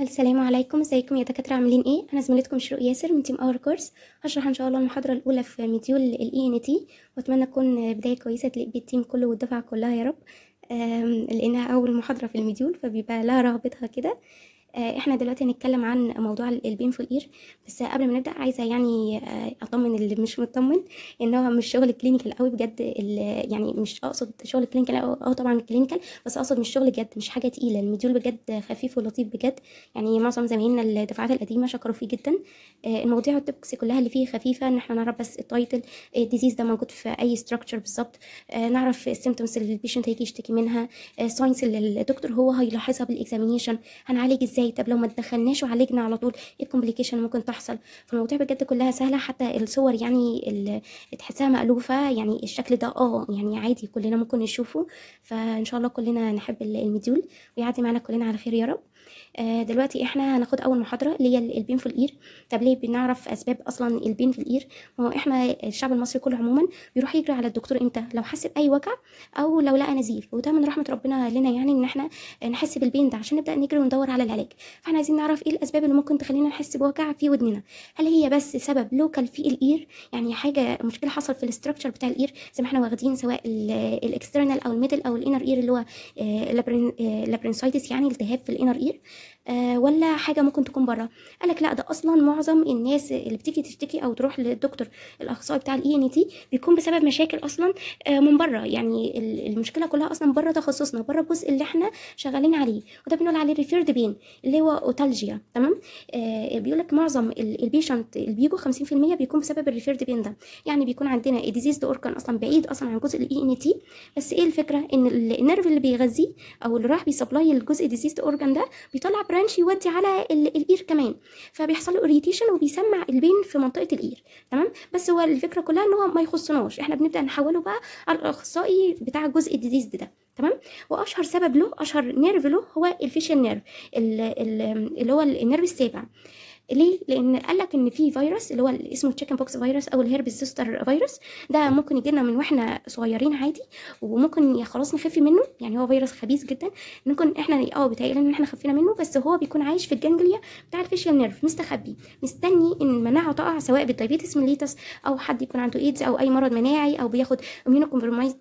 السلام عليكم ازيكم يا دكاتره عاملين ايه انا زميلتكم شروق ياسر من تيم اور كورس هشرح ان شاء الله المحاضره الاولى في مديول الاي ان e تي واتمنى تكون بدايه كويسه تليق بالتيم كله والدفعه كلها يا رب لانها اول محاضره في المديول فبيبقى لها رغبتها كده آه، احنا دلوقتي هنتكلم عن موضوع البين في الاير بس قبل ما نبدا عايزه يعني آه، اطمن اللي مش مطمن ان هو مش شغل كلينيكال قوي بجد يعني مش اقصد شغل كلينيكال اه طبعا كلينيكال بس اقصد مش شغل جد مش حاجه تقيله المديول بجد خفيف ولطيف بجد يعني معظم زمايلنا الدفعات القديمه شكروا فيه جدا آه، المواضيع التوبكس كلها اللي فيه خفيفه ان احنا نعرف بس التايتل الديزيز ده موجود في اي ستراكشر بالظبط نعرف السيمتومز اللي البيشنت هيجي يشتكي منها ساينس اللي الدكتور هو هيلاحظها بالاكزامينيشن هنعالج ازاي ازاي طب لو ما دخلناش وعالجنا على طول ايه الكومبليكيشن ممكن تحصل فالمواضيع بجد كلها سهله حتى الصور يعني تحسها مألوفه يعني الشكل ده اه يعني عادي كلنا ممكن نشوفه فان شاء الله كلنا نحب المديول ويعدي معانا كلنا على خير يا رب آه، دلوقتي احنا هناخد اول محاضره اللي هي البين في الاير طب ليه بنعرف اسباب اصلا البين في الاير ما هو احنا الشعب المصري كله عموما بيروح يجري على الدكتور امتى لو حس باي وجع او لو لقى نزيف وده من رحمه ربنا لنا يعني ان احنا نحس بالبين ده عشان نبدا نجري وندور على العلاج فاحنا عايزين نعرف ايه الاسباب اللي ممكن تخلينا نحس بوجع في ودننا هل هي بس سبب لوكال في الاير يعني حاجه مشكله حصل في الاستراكشر بتاع الاير زي ما احنا واخدين سواء الاكسترنال او الميدل او الانر اير اللي هو لابرنسايتس آه، آه، يعني التهاب في الانر اير آه، ولا حاجه ممكن تكون بره قالك لا ده اصلا معظم الناس اللي بتيجي تشتكي او تروح للدكتور الاخصائي بتاع الاي ان e تي بيكون بسبب مشاكل اصلا آه، من بره يعني المشكله كلها اصلا بره تخصصنا بره الجزء اللي احنا شغالين عليه وده بنقول عليه ريفيرد بين اللي هو اوتالجيا تمام آه لك معظم البيشنت اللي بيجوا 50% بيكون بسبب الريفيرد بين ده يعني بيكون عندنا ديزيز ده اوركان اصلا بعيد اصلا عن جزء الاي ان e تي بس ايه الفكره ان النيرف اللي بيغذيه او اللي راح بيسبلاي الجزء ديزيز اورجان ده بيطلع برانش يودي على الاير كمان فبيحصل له اريتيشن وبيسمع البين في منطقه الاير تمام بس هو الفكره كلها ان هو ما يخصناش احنا بنبدا نحوله بقى على الاخصائي بتاع جزء الديزيز ده تمام واشهر سبب له اشهر نيرف له هو الفيشن نيرف اللي هو النيرف السابع ليه لان قال لك ان في فيروس اللي هو اللي اسمه تشيكن بوكس فيروس او الهيربس زوستر فيروس ده ممكن يجي لنا من واحنا صغيرين عادي وممكن خلاص نخفي منه يعني هو فيروس خبيث جدا ممكن احنا اه بيتهيألنا ان احنا خفينا منه بس هو بيكون عايش في الجانجليا بتاع الفيشيال نيرف مستخبي مستني ان المناعه تقع سواء بالدايبيتس ميليتس او حد يكون عنده ايدز او اي مرض مناعي او بياخد امينو كومبرومايزد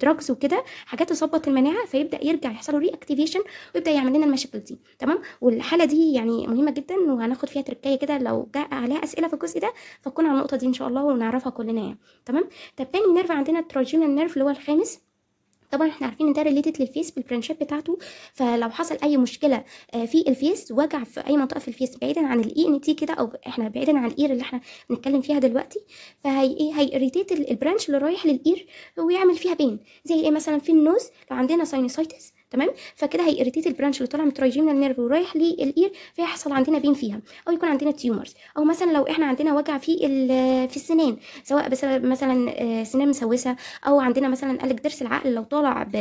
دراجز وكده حاجات تظبط المناعه فيبدا يرجع يحصل له ري اكتيفيشن ويبدا يعمل لنا المشاكل دي تمام والحاله دي يعني مهمه جدا هناخد فيها تركايه كده لو جاء عليها اسئله في الجزء ده فكون على النقطه دي ان شاء الله ونعرفها كلنا يعني تمام طب تاني نيرف عندنا التراجينال نيرف اللي هو الخامس طبعا احنا عارفين ان ده ريليتد للفيس بالبرانشات بتاعته فلو حصل اي مشكله آه، في الفيس وجع في اي منطقه في الفيس بعيدا عن الاي ان e تي كده او احنا بعيدا عن الاير اللي احنا بنتكلم فيها دلوقتي فهي ايه ريتيت البرانش اللي رايح للاير ويعمل فيها بين زي ايه مثلا في النوز لو عندنا ساينوسايتس تمام فكده هيريتيت البرانش اللي طالع من الترايجيمنال نيرف ورايح للاير فيحصل عندنا بين فيها او يكون عندنا تيومرز او مثلا لو احنا عندنا وجع في في السنان سواء بسبب مثلا آه، سنان مسوسه او عندنا مثلا قالك ضرس العقل لو طالع ب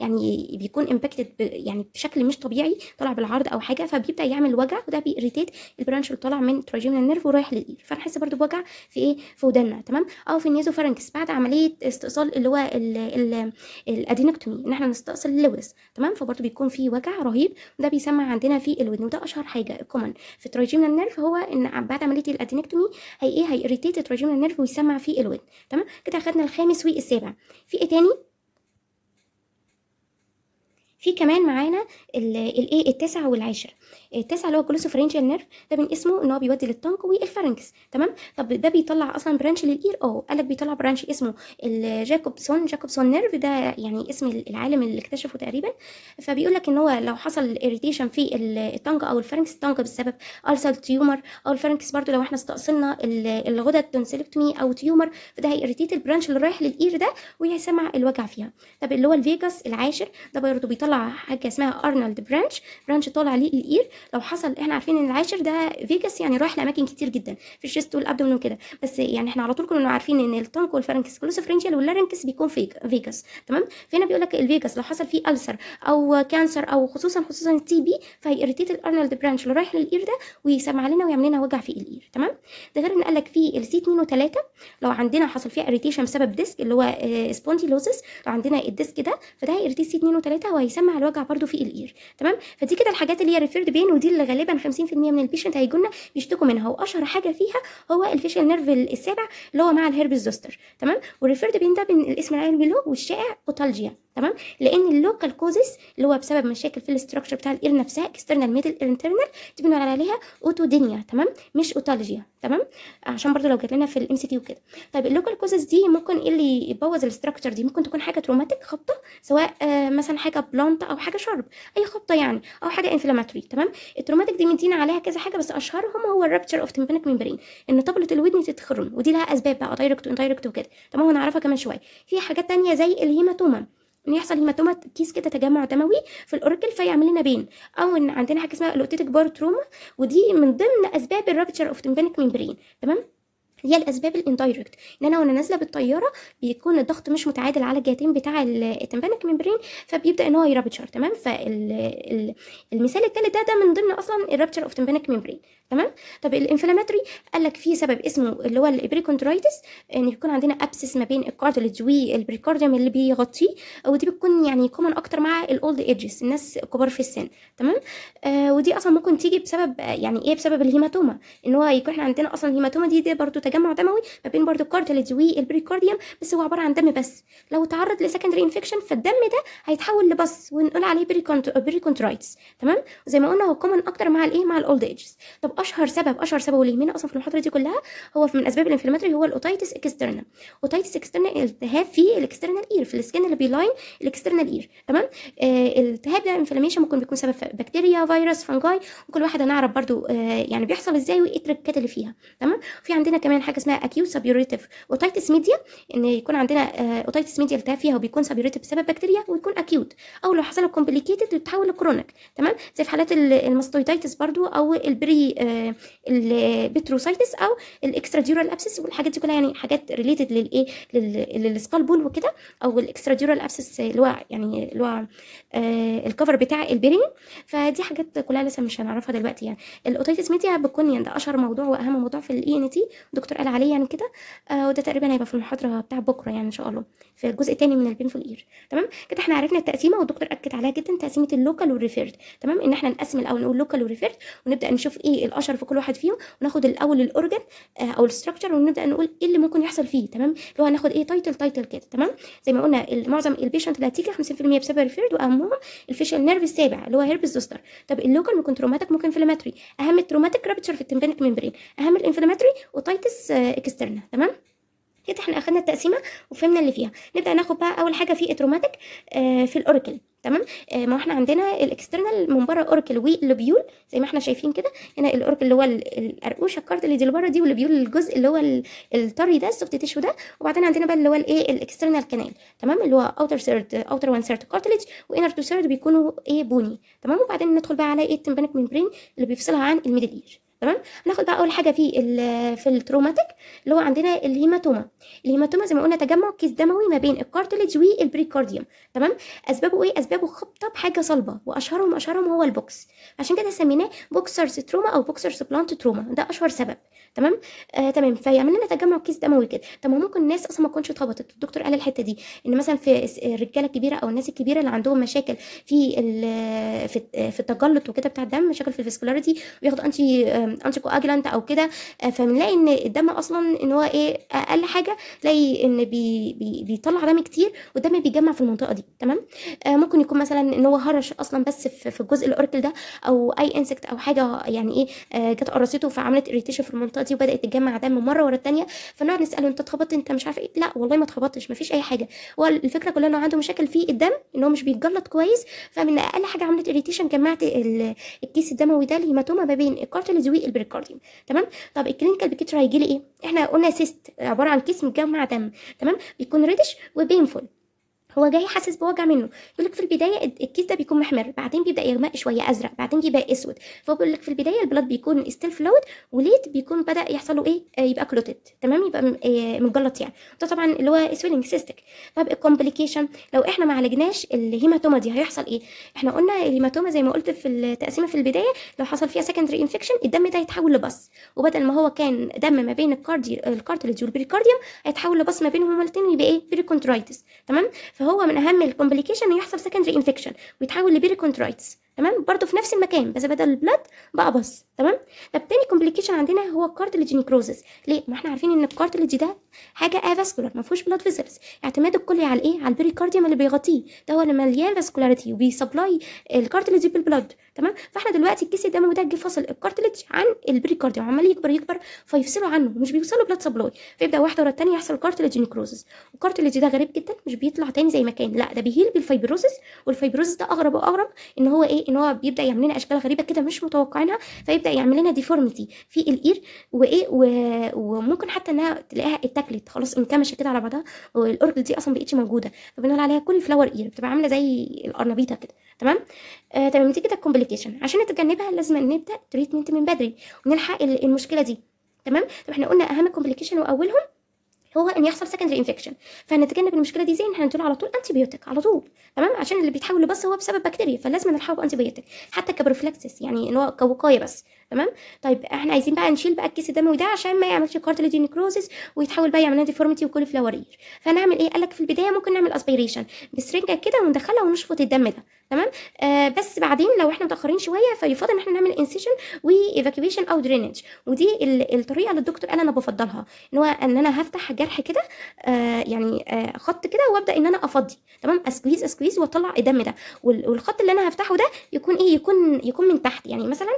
يعني بيكون امباكتد يعني بشكل مش طبيعي طالع بالعرض او حاجه فبيبدا يعمل وجع وده بيريتيت البرانش اللي طالع من الترايجيمنال نيرف ورايح للاير فنحس برده بوجع في ايه في ودنا تمام او في النيزوفارنكس بعد عمليه استئصال اللي هو الادينكتومي ان احنا نستئصل اللوز تمام فبرضه بيكون في وجع رهيب ده بيسمى عندنا في الودن وده اشهر حاجه الكومن في الترايجيمنال النيرف هو ان بعد عمليه الادينكتومي هي ايه هيريتيت الترايجيمنال النيرف ويسمع في الودن تمام كده خدنا الخامس والسابع في ايه تاني في كمان معانا الايه التاسع والعاشر التاسع اللي هو الجلوسوفرينجيال نيرف ده من اسمه ان هو بيودي للتنك والفرنكس تمام طب ده بيطلع اصلا برانش للاير اه قالك بيطلع برانش اسمه الجاكوبسون جاكوبسون نيرف ده يعني اسم العالم اللي اكتشفه تقريبا فبيقول لك ان هو لو حصل اريتيشن في التنك او الفرنكس التنك بسبب السر تيومر او الفرنكس برضو لو احنا استأصلنا الغدد تونسيلكتومي او تيومر فده هيريتيت البرانش اللي رايح للاير ده ويسمع الوجع فيها طب اللي هو الفيجاس العاشر ده برضه بيطلع طلع حاجه اسمها ارنولد برانش برانش طالع ليه الاير لو حصل احنا عارفين ان العاشر ده فيجاس يعني رايح لاماكن كتير جدا في الشيست والابدومن وكده بس يعني احنا على طول كنا عارفين ان التونك والفرنكس كلوسفرنجيال واللارنكس بيكون فيجاس تمام فهنا بيقول لك الفيجاس لو حصل فيه السر او كانسر او خصوصا خصوصا التي بي فهيريتيت الارنولد برانش اللي رايح للاير ده ويسمع لنا ويعمل لنا وجع في الاير تمام ده غير ان قال لك في السي 2 و3 لو عندنا حصل فيه اريتيشن بسبب ديسك اللي هو سبونتيلوزس آه، لو عندنا الديسك ده فده هيرتيت سي 2 و3 وهيسمع بيسمع الوجع برده في الإير تمام فدي كده الحاجات اللي هي ريفيرد بين ودي اللي غالبا 50% من البيشنت هيجوا لنا بيشتكوا منها واشهر حاجه فيها هو الفيشل نيرف السابع اللي هو مع الهيربس زوستر تمام والريفيرد بين ده من الاسم العلمي له والشائع اوتالجيا تمام لان اللوكال كوزس اللي هو بسبب مشاكل في الاستراكشر بتاع الاير نفسها اكسترنال ميدل انترنال دي بنقول عليها اوتودينيا تمام مش اوتالجيا تمام عشان برضو لو جات لنا في الام سي كيو كده طيب اللوكال كوزس دي ممكن ايه اللي يبوظ الاستراكشر دي ممكن تكون حاجه تروماتيك خبطه سواء آه مثلا حاجه بلون طنط او حاجه شرب اي خبطه يعني او حاجه انفلاماتوري تمام التروماتيك دي مدينا عليها كذا حاجه بس اشهرهم هو الرابتشر اوف تمبانيك ميمبرين ان طبله الودن تتخرم ودي لها اسباب بقى دايركت وانديركت وكده تمام هنعرفها كمان شويه في حاجات ثانيه زي الهيماتوما ان يحصل هيماتوما كيس كده تجمع دموي في الاوركل فيعمل لنا بين او ان عندنا حاجه اسمها الاوتيتك بار تروما ودي من ضمن اسباب الرابتشر اوف تمبانيك ميمبرين تمام هي الاسباب الاندايركت ان انا وانا نازله بالطياره بيكون الضغط مش متعادل على الجهتين بتاع التمبانك ممبرين فبيبدا ان هو يرابتشر تمام فالمثال التالت ده ده من ضمن اصلا الرابتشر اوف تمبانك ممبرين تمام طب الانفلاماتوري قال لك في سبب اسمه اللي هو البريكونترايتس ان يكون عندنا ابسس ما بين الكارتلج والبريكارديوم اللي بيغطيه ودي بتكون يعني كومن اكتر مع الاولد ايدجز الناس كبار في السن تمام آه ودي اصلا ممكن تيجي بسبب يعني ايه بسبب الهيماتوما ان هو يكون احنا عندنا اصلا الهيماتوما دي ده برضو تجمع دموي ما بين برضو الكارتلج والبريكارديوم بس هو عباره عن دم بس لو تعرض لسكندري انفكشن فالدم ده هيتحول لبص ونقول عليه بريكونترايتس تمام وزي ما قلنا هو كومن اكتر مع الايه مع الاولد ايدجز طب اشهر سبب اشهر سبب واللي يهمنا اصلا في المحاضره دي كلها هو من اسباب الانفلاماتوري هو الاوتيتس اكسترنال اوتيتس اكسترنال التهاب في الاكسترنال اير في السكن اللي بيلاين الاكسترنال اير تمام آه الالتهاب ده انفلاميشن ممكن بيكون سبب بكتيريا فيروس فانجاي وكل واحد هنعرف برده آه يعني بيحصل ازاي وايه التركات اللي فيها تمام في عندنا كمان حاجه اسمها اكيو سابيوريتيف اوتيتس ميديا ان يكون عندنا آه ميديا التهاب فيها وبيكون سابيوريتيف بسبب بكتيريا ويكون اكيوت او لو حصل كومبليكيتد بتتحول لكرونيك تمام زي في حالات المستويتيتس برده او البري آه البتروسايتس او الاكستراديورال ابسس والحاجات دي كلها يعني حاجات ريليتد للايه للسكالبول وكده او الاكستراديورال ابسس اللي هو يعني اللي هو آه، الكفر بتاع البرين فدي حاجات كلها لسه مش هنعرفها دلوقتي يعني الاوتيتس ميديا بتكون يعني ده اشهر موضوع واهم موضوع في الاي ان e تي الدكتور قال عليه يعني كده آه، وده تقريبا هيبقى في المحاضره بتاع بكره يعني ان شاء الله في الجزء الثاني من البين في الاير تمام كده احنا عرفنا التقسيمه والدكتور اكد عليها جدا تقسيمه اللوكال والريفيرد تمام ان احنا نقسم الاول نقول لوكال وريفيرد ونبدا نشوف ايه اشر في كل واحد فيهم وناخد الاول الاورجن آه، او الاستراكشر ونبدا نقول ايه اللي ممكن يحصل فيه تمام اللي هو هناخد ايه تايتل تايتل كده تمام زي ما قلنا معظم البيشنت اللي هتيجي 50% بسبب ريفيرد واهمهم الفيشال نيرف السابع اللي هو هيربس زوستر طب اللوكال ممكن تروماتيك ممكن انفلاماتري اهم التروماتيك رابتشر في التمبانيك ممبرين اهم الانفلاماتري وتايتس اكسترنا آه، تمام كده احنا اخدنا التقسيمه وفهمنا اللي فيها نبدا ناخد بقى اول حاجه في اتروماتيك آه في الاوركل تمام آه ما احنا عندنا الاكسترنال من بره اوركل واللوبيول زي ما احنا شايفين كده هنا الاوركل اللي هو القرقوشه الكارت اللي دي اللي بره دي واللوبيول الجزء اللي هو الطري ده السوفت تيشو ده وبعدين عندنا بقى اللي هو الايه الاكسترنال كانال تمام اللي هو اوتر سيرد اوتر وان سيرد كارتليج وانر تو سيرد بيكونوا ايه بوني تمام وبعدين ندخل بقى على ايه التمبانيك ممبرين اللي بيفصلها عن الميدل اير تمام ناخد بقى اول حاجه في في التروماتيك اللي هو عندنا الهيماتوما الهيماتوما زي ما قلنا تجمع كيس دموي ما بين الكارتليج والبريكارديوم تمام اسبابه ايه اسبابه خبطه بحاجه صلبه واشهرهم اشهرهم هو البوكس عشان كده سميناه بوكسرز تروما او بوكسرز بلانت تروما ده اشهر سبب تمام آه تمام فيعمل لنا تجمع كيس دموي كده طب ممكن الناس اصلا ما تكونش اتخبطت الدكتور قال الحته دي ان مثلا في الرجاله الكبيره او الناس الكبيره اللي عندهم مشاكل في في, في التجلط وكده بتاع الدم مشاكل في الفيسكولاريتي وياخد انتي انتي كواجلانت او كده آه، فبنلاقي ان الدم اصلا ان هو ايه اقل حاجه تلاقي ان بي بي بيطلع دم كتير والدم بيجمع في المنطقه دي تمام آه ممكن يكون مثلا ان هو هرش اصلا بس في, في الجزء الاوركل ده او اي انسكت او حاجه يعني ايه آه جت قرصته فعملت اريتيشن في المنطقه دي وبدات تتجمع دم مره ورا الثانيه فنقعد نساله انت اتخبطت انت مش عارف ايه لا والله ما اتخبطتش ما فيش اي حاجه هو الفكره كلها انه عنده مشاكل في الدم ان هو مش بيتجلط كويس فمن اقل حاجه عملت اريتيشن جمعت الكيس الدموي ده الهيماتوما ما بين الكارتلز والبريكارديوم تمام طب الكلينيكال بيكتشر هيجي لي ايه احنا قلنا سيست عباره عن كيس متجمع دم تمام بيكون ريدش وبينفول هو جاي حاسس بوجع منه يقول لك في البدايه الكيس ده بيكون محمر بعدين بيبدا يغمق شويه ازرق بعدين بيبقى اسود فهو بيقول لك في البدايه البلاد بيكون ستيل فلويد وليت بيكون بدا يحصل له ايه آه يبقى كلوتد تمام يبقى آه، متجلط يعني ده طبعا اللي هو سويلنج سيستك طب الكومبليكيشن لو احنا ما عالجناش الهيماتوما دي هيحصل ايه احنا قلنا الهيماتوما زي ما قلت في التقسيمه في البدايه لو حصل فيها سكندري انفكشن الدم ده هيتحول لبص وبدل ما هو كان دم ما بين الكارديو الكارتلج والبريكارديوم هيتحول لبص ما بينهم الاثنين يبقى ايه بريكونترايتس تمام فهو من اهم الكومبليكيشن يحصل سكندري انفكشن ويتحول لبيريكونترايتس تمام برضو في نفس المكان بس بدل البلد بقى بص تمام طب تاني كومبليكيشن عندنا هو الكارتليج نيكروزس ليه ما احنا عارفين ان الكارتليج ده حاجه افاسكولار ما فيهوش بلاد فيزلز اعتماده الكلي على ايه على البريكارديوم اللي بيغطيه ده هو اللي مليان فاسكولاريتي وبيسبلاي الكارتليج بالبلاد تمام فاحنا دلوقتي الكيس الدموي ده جه فاصل الكارتليج عن البريكارديوم عمال يكبر يكبر فيفصلوا عنه مش بيوصلوا بلاد سبلاي فيبدا واحده ورا الثانيه يحصل كارتليج نيكروزس والكارتليج ده غريب جدا مش بيطلع تاني زي ما كان لا ده بيهيل بالفيبروزس والفيبروزس ده اغرب واغرب ان هو ايه ازاي ان هو بيبدا يعمل لنا اشكال غريبه كده مش متوقعينها فيبدا يعمل لنا ديفورميتي في الاير وايه وممكن حتى انها تلاقيها اتاكلت خلاص انكمشت كده على بعضها والاوركل دي اصلا بقتش موجوده فبنقول عليها كل فلاور اير بتبقى عامله زي القرنبيطه كده تمام آه تمام دي كده الكومبليكيشن عشان نتجنبها لازم نبدا تريتمنت من بدري ونلحق المشكله دي تمام طب احنا قلنا اهم كومبليكيشن واولهم هو ان يحصل سكندري انفكشن فهنتجنب المشكله دي ازاي ان احنا نديله على طول انتي بيوتيك على طول تمام عشان اللي بيتحول لبص هو بسبب بكتيريا فلازم نلحقه انتي بيوتيك حتى كبروفلاكسس يعني ان هو كوقايه بس تمام طيب احنا عايزين بقى نشيل بقى الكيس الدموي ده عشان ما يعملش كارتليج نيكروزس ويتحول بقى يعمل ديفورميتي وكل فلاورير فنعمل ايه قال لك في البدايه ممكن نعمل اسبيريشن بسرنجه كده وندخلها ونشفط الدم ده تمام آه بس بعدين لو احنا متاخرين شويه فيفضل ان احنا نعمل انسيشن وايفاكيويشن او درينج ودي الطريقه اللي الدكتور قال انا بفضلها ان هو ان انا هفتح جرح كده آه يعني آه خط كده وابدا ان انا افضي تمام اسكويز اسكويز واطلع الدم ده والخط اللي انا هفتحه ده يكون ايه يكون يكون من تحت يعني مثلا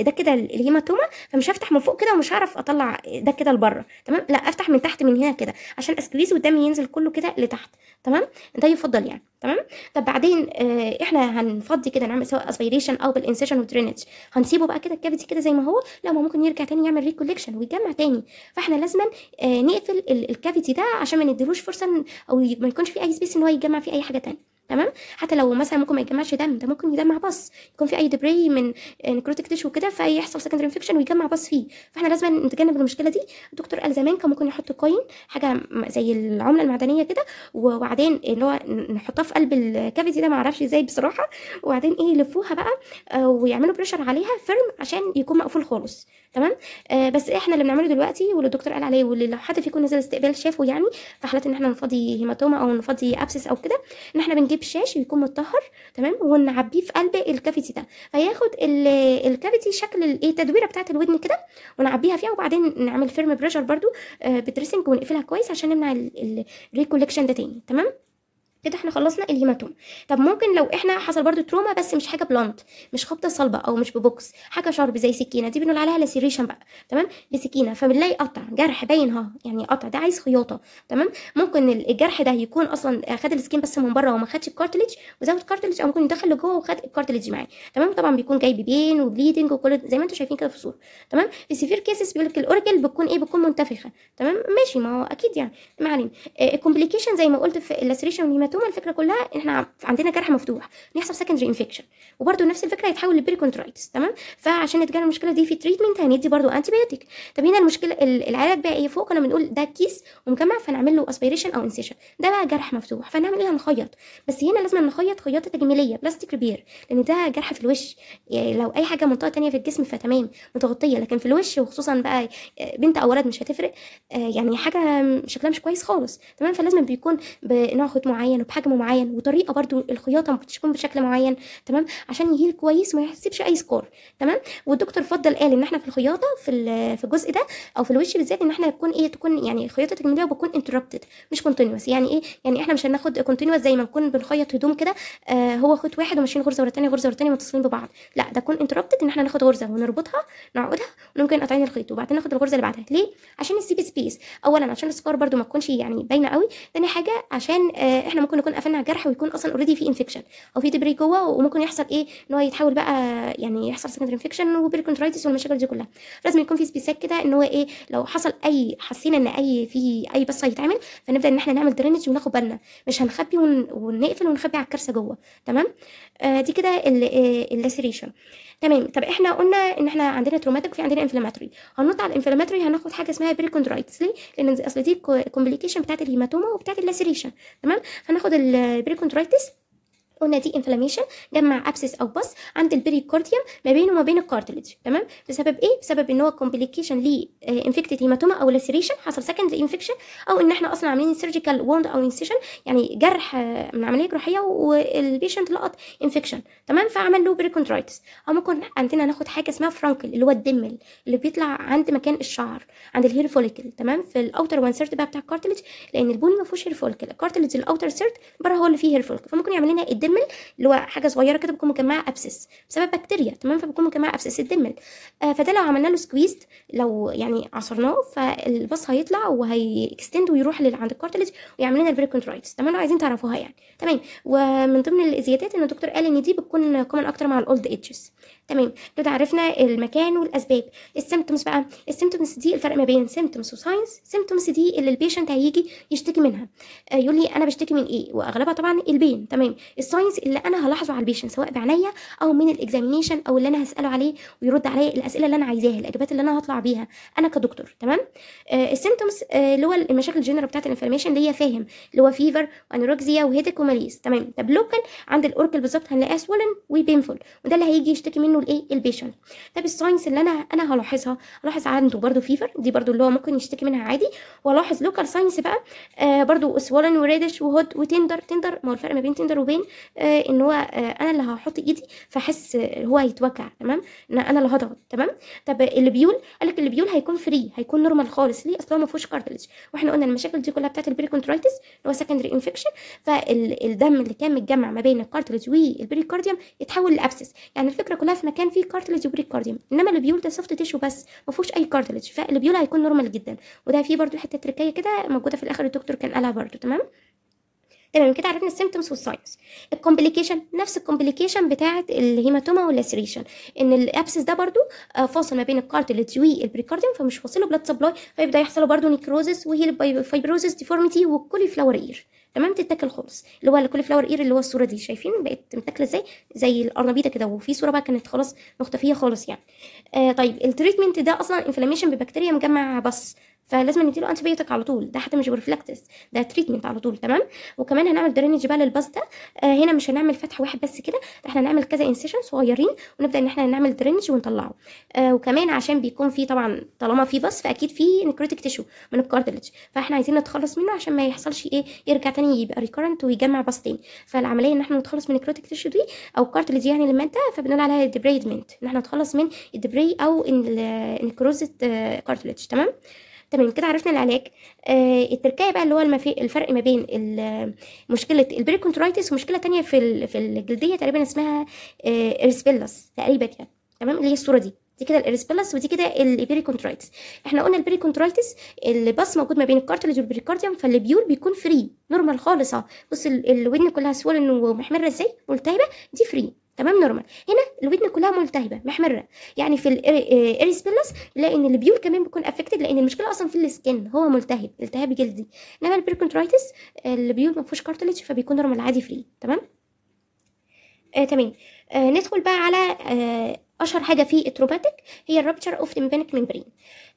ده كده الهيماتوما فمش هفتح من فوق كده ومش هعرف اطلع ده كده لبره تمام لا افتح من تحت من هنا كده عشان اسكريز والدم ينزل كله كده لتحت تمام ده يفضل يعني تمام طب بعدين آه احنا هنفضي كده نعمل سواء اسبيريشن او بالانسيشن والدرينج هنسيبه بقى كده الكافيتي كده زي ما هو لا ما ممكن يرجع تاني يعمل ريكولكشن ويجمع تاني فاحنا لازما آه نقفل الكافيتي ده عشان ما نديلوش فرصه او ما يكونش في اي سبيس ان هو يجمع فيه اي حاجه تانيه تمام حتى لو مثلا ممكن ما يجمعش دم ده ممكن يجمع بس يكون في اي دبري من نكروتيك تيشو كده فيحصل سكندري انفكشن ويجمع بس فيه فاحنا لازم نتجنب المشكله دي الدكتور قال زمان كان ممكن يحط كوين حاجه زي العمله المعدنيه كده وبعدين اللي هو نحطها في قلب الكافيتي ده ما اعرفش ازاي بصراحه وبعدين ايه يلفوها بقى آه، ويعملوا بريشر عليها فيرم عشان يكون مقفول خالص تمام آه بس احنا اللي بنعمله دلوقتي واللي الدكتور قال عليه واللي لو حد فيكم نزل استقبال شافه يعني في حالات ان احنا نفضي هيماتوما او نفضي ابسس او كده ان احنا بنجيب نجيب شاش يكون متطهر تمام ونعبيه في قلب الكافيتي ده فياخد الكافيتي شكل الايه التدويره بتاعه الودن كده ونعبيها فيها وبعدين نعمل فيرم بريشر برده بتريسنج ونقفلها كويس عشان نمنع الريكولكشن ده تاني تمام كده احنا خلصنا الهيماتوم طب ممكن لو احنا حصل برضو تروما بس مش حاجه بلانت مش خبطه صلبه او مش ببوكس حاجه شارب زي سكينه دي بنقول عليها لاسيريشن بقى تمام بسكينه فبنلاقي قطع جرح باين ها يعني قطع ده عايز خياطه تمام ممكن الجرح ده يكون اصلا خد السكين بس من بره وما خدش الكارتليج وزود كارتليج او ممكن يدخل لجوه وخد الكارتليج معاه تمام طبعا بيكون جاي بين وبليدنج وكل زي ما انتم شايفين كده في الصوره تمام في سيفير كيسز بيقول لك الاورجل بتكون ايه بتكون منتفخه تمام ماشي ما هو اكيد يعني ما علينا الكومبليكيشن آه، زي ما قلت في الكيراتوما الفكره كلها احنا عندنا جرح مفتوح بيحصل سكندري انفكشن وبرده نفس الفكره هيتحول لبريكونترايتس تمام فعشان نتجنب المشكله دي في تريتمنت هندي برده انتي بايوتيك طب هنا المشكله العلاج بقى ايه فوق كنا بنقول ده كيس ومجمع فنعمل له اسبيريشن او انسيشن ده بقى جرح مفتوح فنعمل ايه هنخيط بس هنا لازم نخيط خياطه تجميليه بلاستيك ريبير لان ده جرح في الوش يعني لو اي حاجه منطقه ثانيه في الجسم فتمام متغطيه لكن في الوش وخصوصا بقى آه، بنت او ولد مش هتفرق آه، يعني حاجه شكلها مش كويس خالص تمام فلازم بيكون بنوع خيط معين معين وبحجم معين وطريقه برضو الخياطه ما بتكون بشكل معين تمام عشان يهيل كويس وما يحسبش اي سكور تمام والدكتور فضل قال ان احنا في الخياطه في في الجزء ده او في الوش بالذات ان احنا تكون ايه تكون يعني الخياطه التجميليه بتكون انتربتد مش كونتينوس يعني ايه يعني احنا مش هناخد كونتينوس زي ما نكون بنخيط هدوم كده آه هو خيط واحد وماشيين غرزه ورا تانية غرزه ورا تانية متصلين ببعض لا ده يكون انتربتد ان احنا ناخد غرزه ونربطها نعقدها ونمكن قطعين الخيط وبعدين ناخد الغرزه اللي بعدها ليه عشان السيب سبيس اولا عشان السكار برده ما تكونش يعني باينه قوي ثاني حاجه عشان آه احنا ممكن نكون قفلنا جرح ويكون اصلا اوريدي في انفكشن او في دبري جوه وممكن يحصل ايه ان هو يتحول بقى يعني يحصل سكندري انفكشن وبريكونترايتس والمشاكل دي كلها لازم يكون في سبيسات كده ان هو ايه لو حصل اي حسينا ان اي في اي بصه هيتعمل فنبدا ان احنا نعمل درينج وناخد بالنا مش هنخبي ون... ونقفل ونخبي على الكارثه جوه تمام آه دي كده اللاسريشن آه، تمام طب احنا قلنا ان احنا عندنا تروماتيك في عندنا انفلاماتوري هننط على الانفلاماتوري هناخد حاجه اسمها بريكوندرايتس ليه لان اصل دي الكومبليكيشن بتاعت الهيماتوما وبتاعت اللاسريشن تمام فانا هناخد البريكونترايتس قلنا دي انفلاميشن جمع ابسس او بص عند البريكورديوم ما بينه وما بين الكارتلج تمام بسبب ايه بسبب ان هو كومبليكيشن ليه انفكتد هيماتوما او لاسيريشن حصل سكند انفكشن او ان احنا اصلا عاملين سيرجيكال ووند او انسيشن يعني جرح آه، من عمليه جراحيه والبيشنت لقط انفكشن تمام فعمل له بريكونترايتس او ممكن عندنا ناخد حاجه اسمها فرانكل اللي هو الدمل اللي بيطلع عند مكان الشعر عند الهير فوليكل تمام في الاوتر وان سيرت بقى بتاع الكارتلج لان البوني ما فيهوش هير فوليكل الكارتلج الاوتر سيرت بره هو اللي فيه هير فوليكل فممكن يعمل لنا الدمل اللي هو حاجه صغيره كده بتكون مجمعه ابسس بسبب بكتيريا تمام فبتكون مجمعه ابسس الدمل آه فده لو عملنا له سكويز لو يعني عصرناه فالباص هيطلع وهيكستند ويروح عند الكارتلج ويعمل لنا البريكونترايتس تمام لو عايزين تعرفوها يعني تمام ومن ضمن الزيادات ان الدكتور قال ان دي بتكون كومن اكتر مع الاولد ايدجز تمام كده عرفنا المكان والاسباب السيمتومز بقى السيمتومز دي الفرق ما بين سيمتومز وساينز سيمتومز دي اللي البيشنت هيجي يشتكي منها آه يقول لي انا بشتكي من ايه واغلبها طبعا البين تمام الساينس الساينز اللي انا هلاحظه على البيشنت سواء بعينيا او من الاكزامينيشن او اللي انا هساله عليه ويرد عليا الاسئله اللي انا عايزاها الاجابات اللي انا هطلع بيها انا كدكتور تمام آه السيمتومز آه اللي هو المشاكل الجنرال بتاعت الانفلاميشن اللي هي فاهم اللي هو فيفر وانوركسيا وهيتك وماليز تمام طب لوكال عند الاوركل بالظبط هنلاقيها سولن وبينفول وده اللي هيجي يشتكي منه الايه البيشنت طب الساينز اللي انا انا هلاحظها الاحظ عنده برده فيفر دي برده اللي هو ممكن يشتكي منها عادي والاحظ لوكال ساينس بقى آه برده سولن وريدش وهوت وتندر تندر ما هو الفرق ما بين تندر وبين آه، ان هو آه، انا اللي هحط ايدي فاحس هو هيتوجع تمام انا اللي هضغط تمام طب اللي بيول لك اللي بيول هيكون فري هيكون نورمال خالص ليه اصل هو ما فيهوش كارتلج واحنا قلنا المشاكل دي كلها بتاعت البريكونترايتس اللي هو سكندري انفكشن فالدم اللي كان متجمع ما بين الكارتلج والبريكارديوم يتحول لابسس يعني الفكره كلها في مكان فيه كارتلج وبريكارديوم انما اللي بيول ده سوفت تيشو بس ما فيهوش اي كارتلج فاللي بيول هيكون نورمال جدا وده فيه برده حته تركيه كده موجوده في الاخر الدكتور كان قالها برده تمام تمام كده عرفنا السيمتومز والساينس الكومبليكيشن نفس الكومبليكيشن بتاعه الهيماتوما واللاسريشن ان الابسس ده برده آه، فاصل ما بين الكارتلج والبريكارديوم فمش فاصله بلاد سبلاي فيبدا يحصل برده نيكروزس وهي الفايبروزس ديفورميتي والكولي فلاور اير تمام تتاكل خالص اللي هو الكولي فلاور اير اللي هو الصوره دي شايفين بقت متاكله ازاي زي القرنبيطه كده وفي صوره بقى كانت خلاص مختفيه خالص يعني آه طيب التريتمنت ده اصلا انفلاميشن ببكتيريا مجمع بس فلازم نديله انتي بيوتيك على طول ده حتى مش بروفلاكتس ده تريتمنت على طول تمام وكمان هنعمل درينج بقى للباص ده آه هنا مش هنعمل فتح واحد بس كده احنا هنعمل كذا انسيشن صغيرين ونبدا ان احنا نعمل درينج ونطلعه آه وكمان عشان بيكون في طبعا طالما في باص فاكيد في نكروتيك تيشو من الكارتلج فاحنا عايزين نتخلص منه عشان ما يحصلش ايه يرجع تاني يبقى ريكورنت ويجمع باص تاني فالعمليه ان احنا نتخلص من الكروتيك تيشو دي او الكارتلج يعني الماده فبنقول عليها ديبريدمنت ان احنا نتخلص من الدبري او النكروزت كارتلج آه، تمام تمام كده عرفنا العلاج آه التركية بقى اللي هو الفرق ما بين مشكلة البريكونترايتس ومشكلة تانية في في الجلدية تقريبا اسمها آه ارسبيلس تقريبا يعني تمام اللي هي الصورة دي دي كده الارسبيلس ودي كده البريكونترايتس احنا قلنا البريكونترايتس البص موجود ما بين الكارتلج والبريكارديوم فالبيول بيكون فري نورمال خالص اهو بص الودن كلها سوالن ومحمره ازاي ملتهبه دي فري تمام نورمال هنا الودن كلها ملتهبه محمره يعني في الاريسبيلاس إيه، نلاقي ان البيول كمان بيكون افكتد لان المشكله اصلا في السكن هو ملتهب التهاب جلدي انما البريكونترايتس البيول ما فيهوش كارتلج فبيكون نورمال عادي فري تمام آه تمام آه ندخل بقى على آه اشهر حاجه في التروباتيك هي الرابتشر اوف لمبانيك ممبرين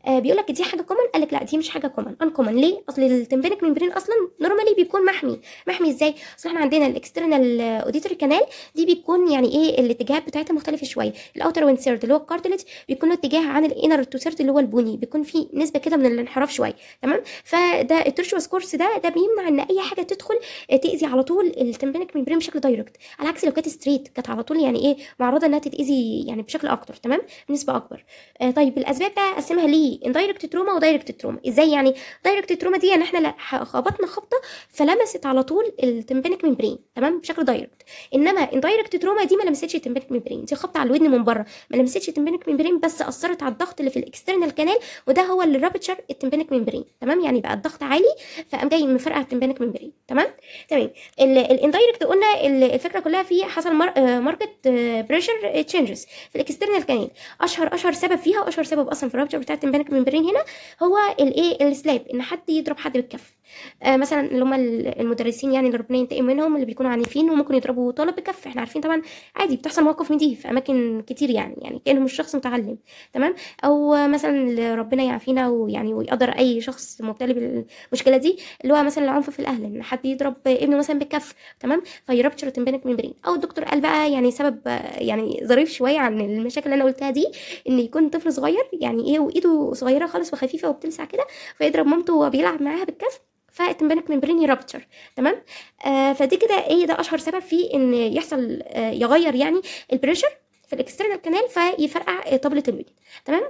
آه بيقول لك دي حاجه كومن قال لك لا دي مش حاجه كومن ان كومن ليه اصل التمبينك ميمبرين اصلا نورمالي بيكون محمي محمي ازاي اصل احنا عندنا الاكسترنال اوديتوري كانال دي بيكون يعني ايه الاتجاهات بتاعتها مختلفه شويه الاوتر وينسيرد اللي هو الكارتلج بيكون له اتجاه عن الانر تو اللي هو البني بيكون في نسبه كده من الانحراف شويه تمام فده الترشوس كورس ده ده بيمنع ان اي حاجه تدخل آه، تاذي على طول التمبينك ميمبرين بشكل دايركت على عكس لو كانت ستريت كانت على طول يعني ايه معرضه انها تتاذي يعني بشكل اكتر تمام بنسبه اكبر آه طيب الاسباب بقى قسمها ليه في اندايركت تروما ودايركت تروما ازاي يعني دايركت تروما دي يعني احنا خبطنا خبطه فلمست على طول التمبانيك ميمبرين تمام بشكل دايركت انما اندايركت تروما دي ما لمستش التمبانيك ميمبرين دي خبطه على الودن من بره ما لمستش التمبانيك ميمبرين بس اثرت على الضغط اللي في الاكسترنال كانال وده هو اللي رابتشر التمبانيك ميمبرين تمام يعني بقى الضغط عالي فقام جاي مفرقع التمبانيك ميمبرين تمام تمام الاندايركت قلنا الفكره كلها في حصل ماركت بريشر تشينجز في الاكسترنال كانال اشهر اشهر سبب فيها واشهر سبب اصلا في الرابتشر بتاع التمبانيك الحركه من برين هنا هو الايه السلاب ان حد يضرب حد بالكف آه مثلا اللي هم المدرسين يعني اللي ربنا ينتقم منهم اللي بيكونوا عنيفين وممكن يضربوا طالب بكف احنا عارفين طبعا عادي بتحصل مواقف من دي في اماكن كتير يعني يعني كانه مش شخص متعلم تمام او مثلا ربنا يعافينا ويعني ويقدر اي شخص مبتلي بالمشكله دي اللي هو مثلا العنف في الاهل ان حد يضرب ابنه مثلا بالكف تمام فيربتشر تمبانك ميمبرين او الدكتور قال بقى يعني سبب يعني ظريف شويه عن المشاكل اللي انا قلتها دي ان يكون طفل صغير يعني ايه وايده صغيره خالص وخفيفه وبتلسع كده فيضرب مامته وهو بيلعب معاها بالكف فاتنبنت ممبريني رابتشر تمام آه فدي كده ايه ده اشهر سبب في ان يحصل آه يغير يعني البريشر في الاكسترنال كانال فيفرقع طبله الودن تمام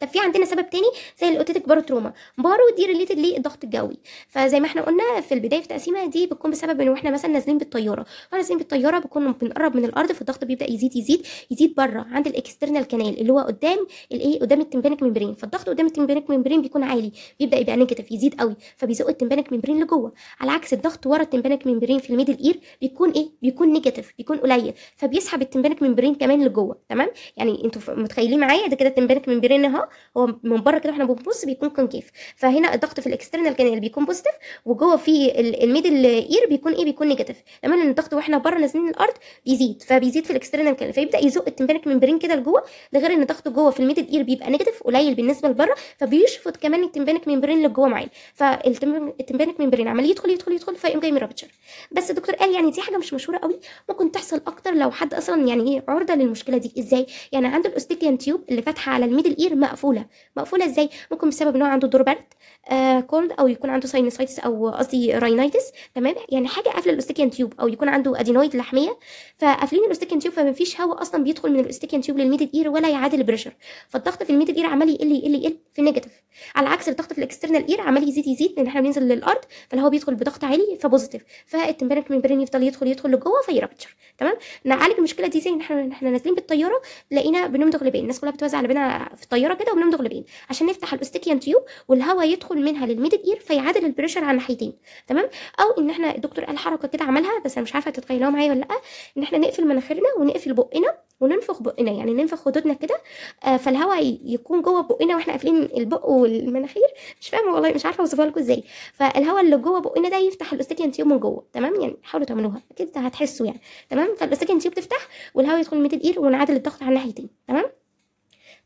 طب في عندنا سبب تاني زي الاوتيتك تروما بارو دي ريليتد للضغط الجوي فزي ما احنا قلنا في البدايه في التقسيمه دي بتكون بسبب ان احنا مثلا نازلين بالطياره نازلين بالطياره بنكون بنقرب من الارض فالضغط بيبدا يزيد يزيد يزيد بره عند الاكسترنال كانال اللي هو قدام الايه قدام التمبانك ميمبرين فالضغط قدام التمبانك ميمبرين بيكون عالي بيبدا يبقى نيجاتيف يزيد قوي فبيزق التمبانك ميمبرين لجوه على عكس الضغط ورا التمبانك ميمبرين في الميدل اير بيكون ايه بيكون نيجاتيف بيكون قليل فبيسحب التمبانك ميمبرين كمان لجوه تمام يعني انتوا متخيلين معايا ده كده التمبانك ميمبرين اهو هو من بره كده واحنا بنبص بيكون كونكيف فهنا الضغط في الاكسترنال كان بيكون بوزيتيف وجوه في الميدل اير بيكون ايه بيكون نيجاتيف لما الضغط واحنا بره نازلين الارض بيزيد فبيزيد في الاكسترنال كان فيبدا يزق التمبانك ممبرين كده لجوه ده غير ان الضغط جوه في الميدل اير بيبقى نيجاتيف قليل بالنسبه لبره فبيشفط كمان التمبانك ممبرين لجوه معايا فالتمبانك ممبرين عمال يدخل يدخل يدخل فيقوم جاي من رابتشر بس الدكتور قال يعني دي حاجه مش مشهوره قوي ممكن تحصل اكتر لو حد اصلا يعني ايه عرضه للمشكله دي ازاي يعني عنده الاوستيكيان تيوب اللي فاتحه على الميدل اير مقفول مقفوله مقفوله ازاي ممكن بسبب ان هو عنده دور برد كولد آه، او يكون عنده ساينسايتس او قصدي راينايتس تمام يعني حاجه قافله الاوستيكيان تيوب او يكون عنده ادينويد لحميه فقافلين الاوستيكيان تيوب فما فيش هواء اصلا بيدخل من الاوستيكيان تيوب للميدل اير ولا يعادل البريشر فالضغط في الميدل اير عمال يقل يقل يقل في النيجاتيف على عكس الضغط في الاكسترنال اير عمال يزيد يزيد لان احنا بننزل للارض فالهواء بيدخل بضغط عالي فبوزيتيف فالتمبرك ميمبرين يفضل يدخل يدخل لجوه فيرابتشر تمام نعالج المشكله دي ازاي احنا احنا نازلين بالطياره لقينا بنمضغ لبين الناس كلها بتوزع لبان في الطياره كده كده وبنمضغ لبعيد عشان نفتح الاوستيكيان تيوب والهواء يدخل منها للميدل اير فيعادل البريشر على الناحيتين تمام او ان احنا الدكتور قال حركه كده عملها بس انا مش عارفه تتخيلوها معايا ولا لا ان احنا نقفل مناخيرنا ونقفل بقنا وننفخ بقنا يعني ننفخ خدودنا كده آه، فالهواء يكون جوه بقنا واحنا قافلين البق والمناخير مش فاهمه والله مش عارفه اوصفها لكم ازاي فالهواء اللي جوه بقنا ده يفتح الاوستيكيان تيوب من جوه تمام يعني حاولوا تعملوها اكيد هتحسوا يعني تمام فالاوستيكيان تيوب تفتح والهواء يدخل الميدل اير ونعادل الضغط على الناحيتين تمام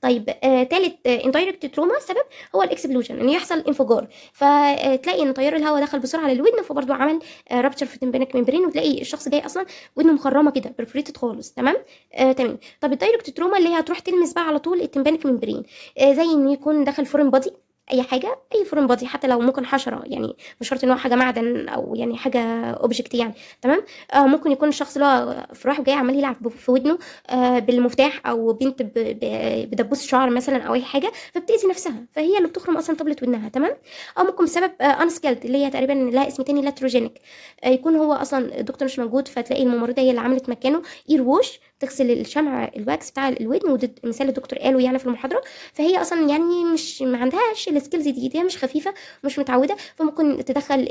طيب ثالث اندايركت تروما السبب هو الاكسبلوجن ان يحصل انفجار فتلاقي آه، ان تيار الهواء دخل بسرعه للودن فبرضه عمل رابتشر آه، في تمبانك ممبرين وتلاقي الشخص جاي اصلا ودنه مخرمه كده برفريتد خالص تمام آه تمام طب الدايركت تروما اللي هي هتروح تلمس بقى على طول التمبانك ممبرين آه زي ان يكون دخل فورين بادي اي حاجه اي فورم بادي حتى لو ممكن حشره يعني مش شرط ان هو حاجه معدن او يعني حاجه اوبجكت يعني تمام آه ممكن يكون الشخص اللي هو في رايح جاي عمال يلعب في ودنه آه بالمفتاح او بنت بدبوس شعر مثلا او اي حاجه فبتاذي نفسها فهي اللي بتخرم اصلا طبله ودنها تمام او ممكن بسبب آه انسكيلد اللي هي تقريبا لها اسم تاني لاتروجينيك آه يكون هو اصلا الدكتور مش موجود فتلاقي الممرضه هي اللي عملت مكانه اير ووش تغسل الشمع الواكس بتاع الودن وده مثال الدكتور قاله يعني في المحاضره فهي اصلا يعني مش ما عندهاش السكيلز دي هي مش خفيفه مش متعوده فممكن تدخل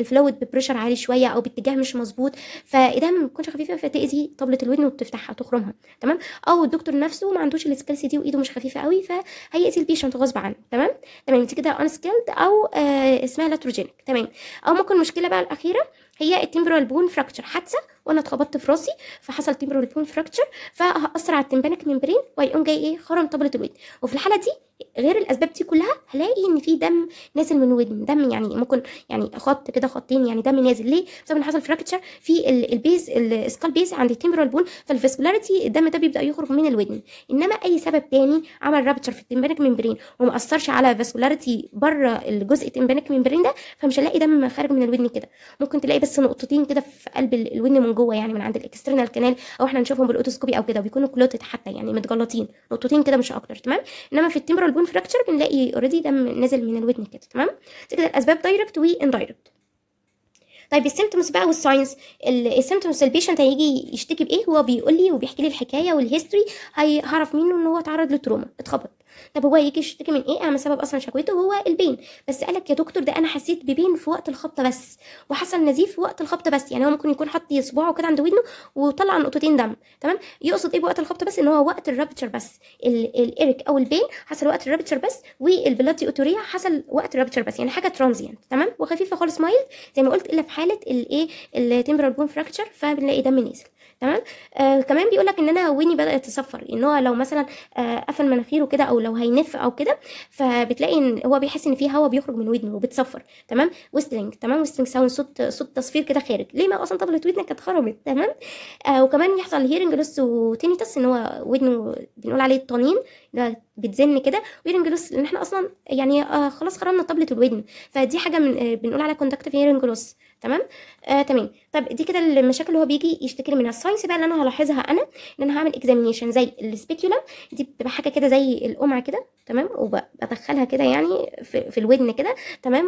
الفلويد ببريشر عالي شويه او باتجاه مش مظبوط فاذا ما بتكونش خفيفه فتاذي طبله الودن وبتفتحها تخرمها تمام او الدكتور نفسه ما عندوش السكيلز دي وايده مش خفيفه قوي فهيأذي البيشنت غصب عنه تمام تمام دي كده ان سكيلد او آه اسمها لاتروجينيك تمام او ممكن مشكله بقى الاخيره هي التمبرال بون فراكتشر حادثه وانا اتخبطت في راسي فحصل تيمبرال بون فراكتشر فاثر على التمبانك ميمبرين وهيقوم جاي ايه خرم طبله الودن وفي الحاله دي غير الاسباب دي كلها هلاقي ان في دم نازل من الودن دم يعني ممكن يعني خط كده خطين يعني دم نازل ليه بسبب ان حصل فراكتشر في البيز السكال بيز عند التيمبرال بون فالفاسكولاريتي الدم ده بيبدا يخرج من الودن انما اي سبب تاني عمل رابتشر في التمبانك ميمبرين وما اثرش على فاسكولاريتي بره الجزء التمبانك ميمبرين ده فمش هلاقي دم خارج من الودن كده ممكن تلاقي بس نقطتين كده في قلب الودن من جوه يعني من عند الاكسترنال كانال او احنا نشوفهم بالاوتوسكوبي او كده بيكونوا كلوتد حتى يعني متجلطين نقطتين كده مش اكتر تمام انما في التمبرال بون فراكتشر بنلاقي اوريدي دم نازل من الودن كده تمام دي كده الاسباب دايركت واندايركت طيب السيمتومز بقى والساينس السيمتومز البيشنت هيجي يشتكي بايه هو بيقول لي وبيحكي لي الحكايه والهيستوري هعرف منه ان هو اتعرض لتروما اتخبط طب هو يجي يشتكي من ايه اهم سبب اصلا شكوته هو البين بس قالك يا دكتور ده انا حسيت ببين في وقت الخبطه بس وحصل نزيف في وقت الخبطه بس يعني هو ممكن يكون حط صباعه كده عند ودنه وطلع نقطتين دم تمام يقصد ايه بوقت الخبطه بس ان هو وقت الرابتشر بس الايرك او البين حصل وقت الرابتشر بس والبلاتي اوتوريا حصل وقت الرابتشر بس يعني حاجه ترانزيانت تمام وخفيفه خالص مايلد زي ما قلت الا في حاله الايه التمبرال بون فراكتشر فبنلاقي دم نازل تمام آه كمان بيقول لك ان انا ويني بدات تصفر ان هو لو مثلا آه قفل مناخيره كده او لو هينف او كده فبتلاقي ان هو بيحس ان في هواء بيخرج من ودنه وبتصفر تمام وسترنج تمام وسترنج ساوند صوت صوت تصفير كده خارج ليه ما اصلا طبله ودنك اتخرمت تمام آه وكمان يحصل هيرنج لوس وتينيتس ان هو ودنه بنقول عليه الطنين بتزن كده ويرنج لوس لان احنا اصلا يعني آه خلاص خرمنا طبله الودن فدي حاجه من آه بنقول عليها كونتاكتيف هيرنج لوس تمام آه تمام طب دي كده المشاكل اللي هو بيجي يشتكي منها الساينس بقى اللي انا هلاحظها انا ان انا هعمل اكزامينيشن زي السبيكيولا دي بتبقى حاجه كده زي القمع كده تمام وبدخلها كده يعني في, في الودن كده تمام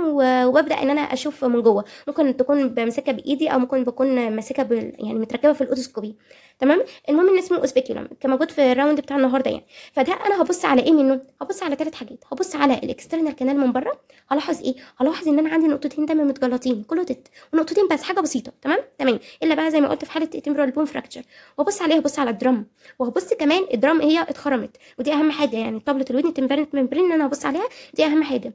وببدا ان انا اشوف من جوه ممكن تكون بمسكها بايدي او ممكن بكون ماسكها بال... يعني متركبه في الاوتوسكوبي تمام المهم ان اسمه سبيكولم كان موجود في الراوند بتاع النهارده يعني فده انا هبص على ايه منه هبص على ثلاث حاجات هبص على الاكسترنال كانال من بره هلاحظ ايه هلاحظ ان انا عندي نقطتين دم متجلطين كلوتت ونقطتين بس حاجه بسيطه تمام تمام تمام الا بقى زي ما قلت في حاله التيمبرال بون فراكتشر وبص عليها بص على الدرام وهبص كمان الدرام هي اتخرمت ودي اهم حاجه يعني طبله الودن تمبرنت ممبرين انا هبص عليها دي اهم حاجه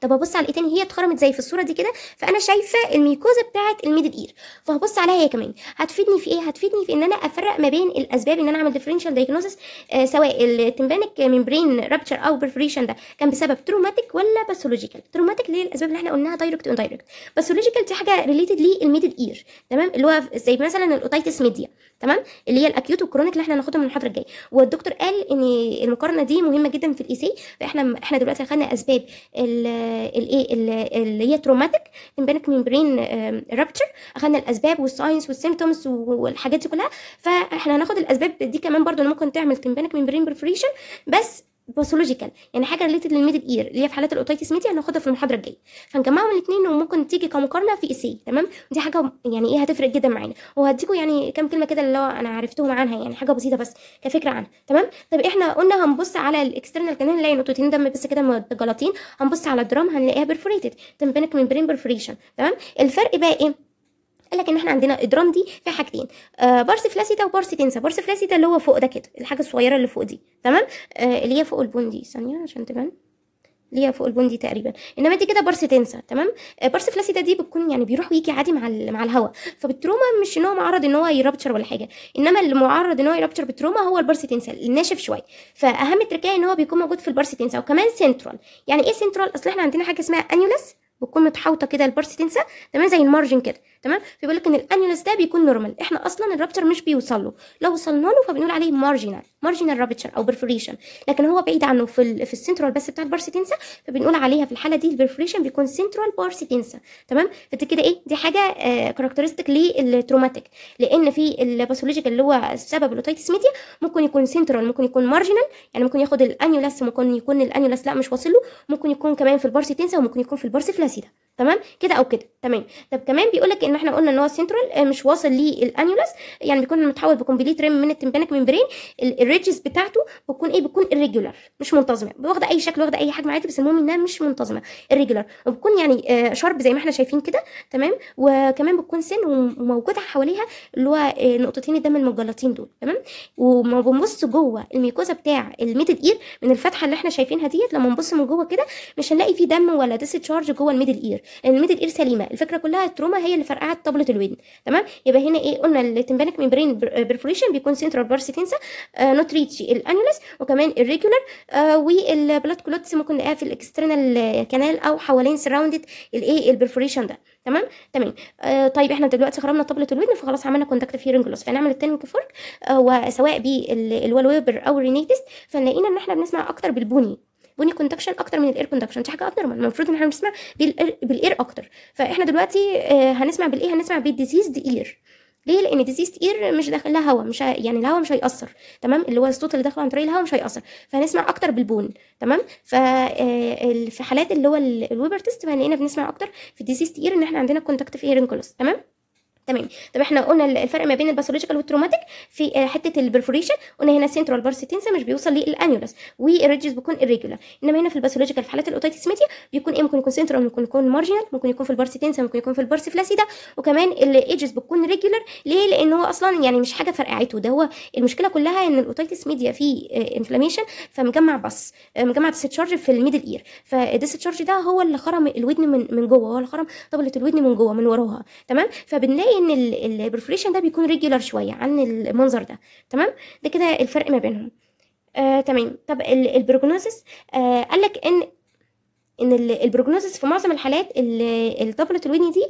طب ابص على ايه تاني هي اتخرمت زي في الصوره دي كده فانا شايفه الميكوزا بتاعه الميدل اير فهبص عليها هي كمان هتفيدني في ايه هتفيدني في ان انا افرق ما بين الاسباب ان انا اعمل ديفرنشال آه، دايجنوستس سواء التمبانك ممبرين رابتشر او برفريشن ده كان بسبب تروماتيك ولا باثولوجيكال تروماتيك ليه الاسباب اللي احنا قلناها دايركت اون دايركت باثولوجيكال دي حاجه ريليتد للميدل اير تمام اللي هو زي مثلا الاوتيتس ميديا تمام اللي هي الاكيوت والكرونيك اللي احنا هناخدهم من المحاضره الجايه والدكتور قال ان المقارنه دي مهمه جدا في الاي سي e فاحنا احنا دلوقتي خدنا اسباب الايه اللي هي تروماتيك امبانك ميمبرين رابتشر اخذنا الاسباب والساينس والسيمتومز والحاجات دي كلها فاحنا هناخد الاسباب دي كمان برضو اللي ممكن تعمل تمبانك ميمبرين بريفريشن بس باثولوجيكال يعني حاجه ريليتد للميدل اير اللي هي في حالات الاوتيتس ميديا هناخدها في المحاضره الجايه فنجمعهم الاثنين وممكن تيجي كمقارنه في اسي تمام دي حاجه يعني ايه هتفرق جدا معانا وهديكم يعني كام كلمه كده اللي هو انا عرفتهم عنها يعني حاجه بسيطه بس كفكره عنها تمام طب احنا قلنا هنبص على الاكسترنال كانال اللي نقطتين دم بس كده جلاطين هنبص على الدرام هنلاقيها بيرفوريتد تمبانك ممبرين بيرفوريشن تمام الفرق بقى ايه قال لك ان احنا عندنا ادرام دي فيها حاجتين آه بارس فلاسيتا وبارس تنسا بارس فلاسيتا اللي هو فوق ده كده الحاجه الصغيره اللي فوق دي تمام آه اللي هي فوق البون دي ثانيه عشان تبان اللي هي فوق دي تقريبا انما دي كده بارس تنسى تمام آه، بارس فلاسيتا دي بتكون يعني بيروح ويجي عادي مع مع الهواء فبالتروما مش ان هو معرض ان هو يربتشر ولا حاجه انما اللي معرض ان هو يربتشر بالتروما هو البارس تنسى الناشف شويه فاهم تركيه ان هو بيكون موجود في البارس تنسى وكمان سنترال يعني ايه سنترال اصل احنا عندنا حاجه اسمها انيولس بتكون متحوطه كده البارس تنسى تمام زي المارجن كده تمام فبيقول لك ان الانيولس ده بيكون نورمال احنا اصلا الرابتشر مش بيوصل له لو وصلنا له فبنقول عليه مارجنال مارجنال رابتشر او برفوريشن لكن هو بعيد عنه في الـ في السنترال بس بتاع البارس تنسى فبنقول عليها في الحاله دي البرفوريشن بيكون سنترال بارس تنسى تمام فدي كده ايه دي حاجه آه كاركترستيك للتروماتيك لان في الباثولوجيكال اللي هو سبب الاوتيتس ميديا ممكن يكون سنترال ممكن يكون مارجنال يعني ممكن ياخد الانيولس ممكن يكون الانيولس لا مش واصل له ممكن يكون كمان في البارس تنسى وممكن يكون في البارس فلاس decir, تمام كده او كده تمام طب كمان بيقول لك ان احنا قلنا ان هو سنترال آه، مش واصل للانيولس يعني بيكون متحول بكمبليت ريم من التمبانيك ممبرين الريجز بتاعته بتكون ايه بتكون irregular مش منتظمه واخده اي شكل واخده اي حجم عادي بس المهم انها مش منتظمه irregular وبتكون يعني شارب آه، زي ما احنا شايفين كده تمام وكمان بتكون سن وموجوده حواليها اللي هو آه، نقطتين الدم المجلطين دول تمام وما بنبص جوه الميكوزا بتاع الميدل اير من الفتحه اللي احنا شايفينها ديت لما نبص من جوه كده مش هنلاقي فيه دم ولا ديس تشارج جوه الميدل اير لان الميدل اير سليمه الفكره كلها التروما هي اللي فرقعت طبله الودن تمام يبقى هنا ايه قلنا التمبانك ميمبرين بيرفوريشن بيكون سنترال بارس كانسر نوت ريتشي الانيولس وكمان الريجولار والبلاد كلوتس ممكن نلاقيها في الاكسترنال كانال او حوالين سراوندد الايه البرفوريشن ده تمام تمام آه طيب احنا دلوقتي خرمنا طبله الودن فخلاص عملنا كوندكتيف هيرنج لوس فنعمل التنك فورك آه وسواء بالوال ويبر او رينيتست فنلاقينا ان احنا بنسمع اكتر بالبوني بوني كوندكشن اكتر من الاير كوندكشن دي حاجه اب نورمال المفروض ان احنا بنسمع بالاير اكتر فاحنا دلوقتي آه، هنسمع بالايه هنسمع بالديزيزد اير ليه لان ديزيز اير مش داخل لها هواء مش يعني الهواء مش هيأثر تمام اللي هو الصوت اللي داخله عن طريق الهواء مش هيأثر فهنسمع اكتر بالبون تمام ف آه، في حالات اللي هو الويبر تيست فهنلاقينا بنسمع اكتر في ديزيز اير ان احنا عندنا كونتاكت في هيرنج تمام تمام طب احنا قلنا الفرق ما بين الباثولوجيكال والتروماتيك في آه، حته البرفوريشن قلنا هنا سنترال بارسيتنسا مش بيوصل للانيولس والريجز بيكون irregular انما هنا في الباثولوجيكال في حالات الاوتيتس ميديا بيكون ايه ممكن يكون سنترال ممكن يكون مارجنال ممكن يكون في البارسيتنسا ممكن يكون في فلاسيدا وكمان الايدجز بتكون ريجولار ليه لان هو اصلا يعني مش حاجه فرقعته ده هو المشكله كلها ان الاوتيتس ميديا فيه آه، انفلاميشن فمجمع بس آه، مجمع ديسشارج في الميدل اير فالديسشارج ده هو اللي خرم الودن من من جوه هو اللي خرم طبله الودن من جوه من وراها تمام فبنلاقي ان البرفوريشن ده بيكون ريجولر شويه عن المنظر ده تمام ده كده الفرق ما بينهم آه تمام طب البروجنوزس آه قال لك ان ان البروجنوزس في معظم الحالات الطبلة الودن دي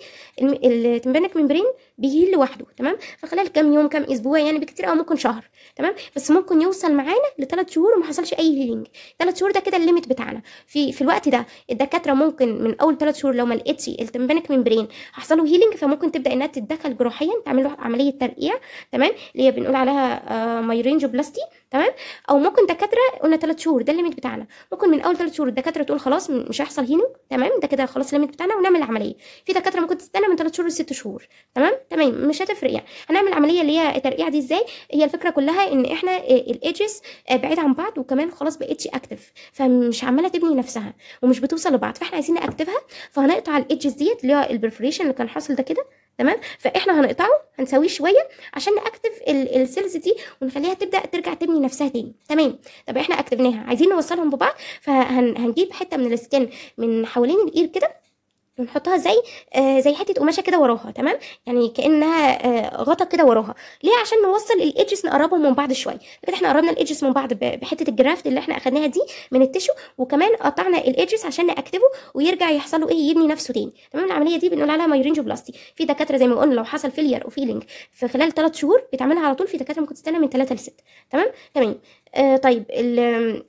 التمبانك ممبرين بيهيل لوحده تمام فخلال كام يوم كام اسبوع يعني بكتير او ممكن شهر تمام بس ممكن يوصل معانا لثلاث شهور وما حصلش اي هيلينج ثلاث شهور ده كده الليميت بتاعنا في في الوقت ده الدكاتره ممكن من اول ثلاث شهور لو ما لقيتش التمبانك ممبرين حصل له هيلينج فممكن تبدا انها تتدخل جراحيا تعمل له عمليه ترقيع تمام اللي هي بنقول عليها مايرينجو آه، بلاستي تمام او ممكن دكاتره قلنا ثلاث شهور ده الليميت بتاعنا ممكن من اول ثلاث شهور الدكاتره تقول خلاص مش هيحصل هينو تمام ده كده خلاص الليميت بتاعنا ونعمل العمليه في دكاتره ممكن تستنى من ثلاث شهور لست شهور تمام تمام مش هتفرق يعني هنعمل العمليه اللي هي الترقيع دي ازاي هي الفكره كلها ان احنا آه، الايدجز آه، بعيد عن بعض وكمان خلاص بقتش اكتف فمش عماله تبني نفسها ومش بتوصل لبعض فاحنا عايزين ناكتفها فهنقطع الايدجز ديت اللي هو البرفوريشن اللي كان حاصل ده كده تمام فاحنا هنقطعه هنسويه شويه عشان ناكتف السيلز دي ونخليها تبدا ترجع تبني نفسها تاني تمام طب احنا اكتفناها عايزين نوصلهم ببعض فهنجيب حته من السكن من حوالين الاير كده بنحطها زي آه زي حته قماشه كده وراها تمام يعني كانها آه غطا كده وراها ليه عشان نوصل الايدجز نقربهم من بعض شويه كده احنا قربنا الايدجز من بعض بحته الجرافت اللي احنا اخدناها دي من التشو وكمان قطعنا الايدجز عشان ناكتبه ويرجع يحصل له ايه يبني نفسه تاني تمام العمليه دي بنقول عليها مايورينجو بلاستي في دكاتره زي ما قلنا لو حصل فيلير وفيلينج في خلال 3 شهور بيتعملها على طول في دكاتره ممكن تستنى من 3 ل 6 تمام تمام آه، طيب ال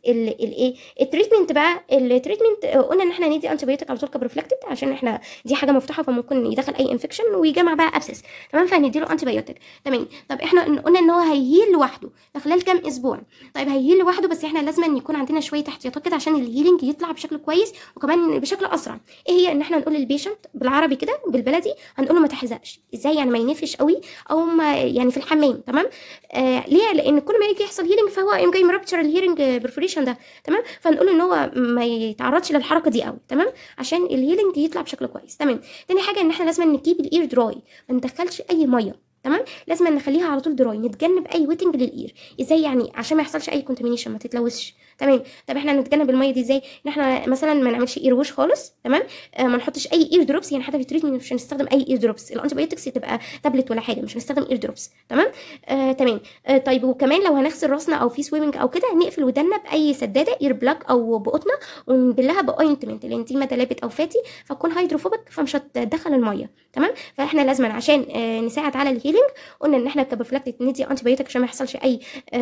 ال الايه التريتمنت بقى التريتمنت آه، قلنا ان احنا ندي انتي بايوتيك على طول كبروفلاكتيد عشان احنا دي حاجه مفتوحه فممكن يدخل اي انفكشن ويجمع بقى ابسس تمام فهندي له انتي بايوتيك تمام طب احنا قلنا ان هو هيهيل لوحده خلال كام اسبوع طيب هيهيل لوحده بس احنا لازم ان يكون عندنا شويه احتياطات كده عشان الهيلينج يطلع بشكل كويس وكمان بشكل اسرع ايه هي ان احنا نقول للبيشنت بالعربي كده بالبلدي هنقول له ما تحزقش ازاي يعني ما ينفش قوي او ما يعني في الحمام تمام آه ليه لان كل ما يجي يحصل هيلينج فهو يقوم جاي مربتشر الهيرنج برفوريشن ده تمام فنقول ان هو ما يتعرضش للحركه دي قوي تمام عشان الهيلنج يطلع بشكل كويس تمام تاني حاجه ان احنا لازم نكيب الاير دراي ما ندخلش اي ميه تمام لازم نخليها على طول دراي نتجنب اي ويتنج للاير ازاي يعني عشان ما يحصلش اي كونتامينيشن ما تتلوثش تمام طب احنا نتجنب الميه دي ازاي ان احنا مثلا ما نعملش اير ووش خالص تمام آه ما نحطش اي اير دروبس يعني حتى في التريتمنت مش هنستخدم اي اير دروبس الانتي بايوتكس تبقى تابلت ولا حاجه مش هنستخدم اير دروبس تمام آه تمام آه طيب وكمان لو هنغسل راسنا او في سويمنج او كده نقفل ودنا باي سداده اير بلاك او بقطنة ونبلها باوينتمنت دي تلابت او فاتي فتكون هيدروفوبيك فمش هتدخل الميه تمام فاحنا لازم عشان آه نساعد على الهيت هيلينج قلنا ان احنا كبروفلاكتيك ندي انتي بايوتيك عشان ما يحصلش اي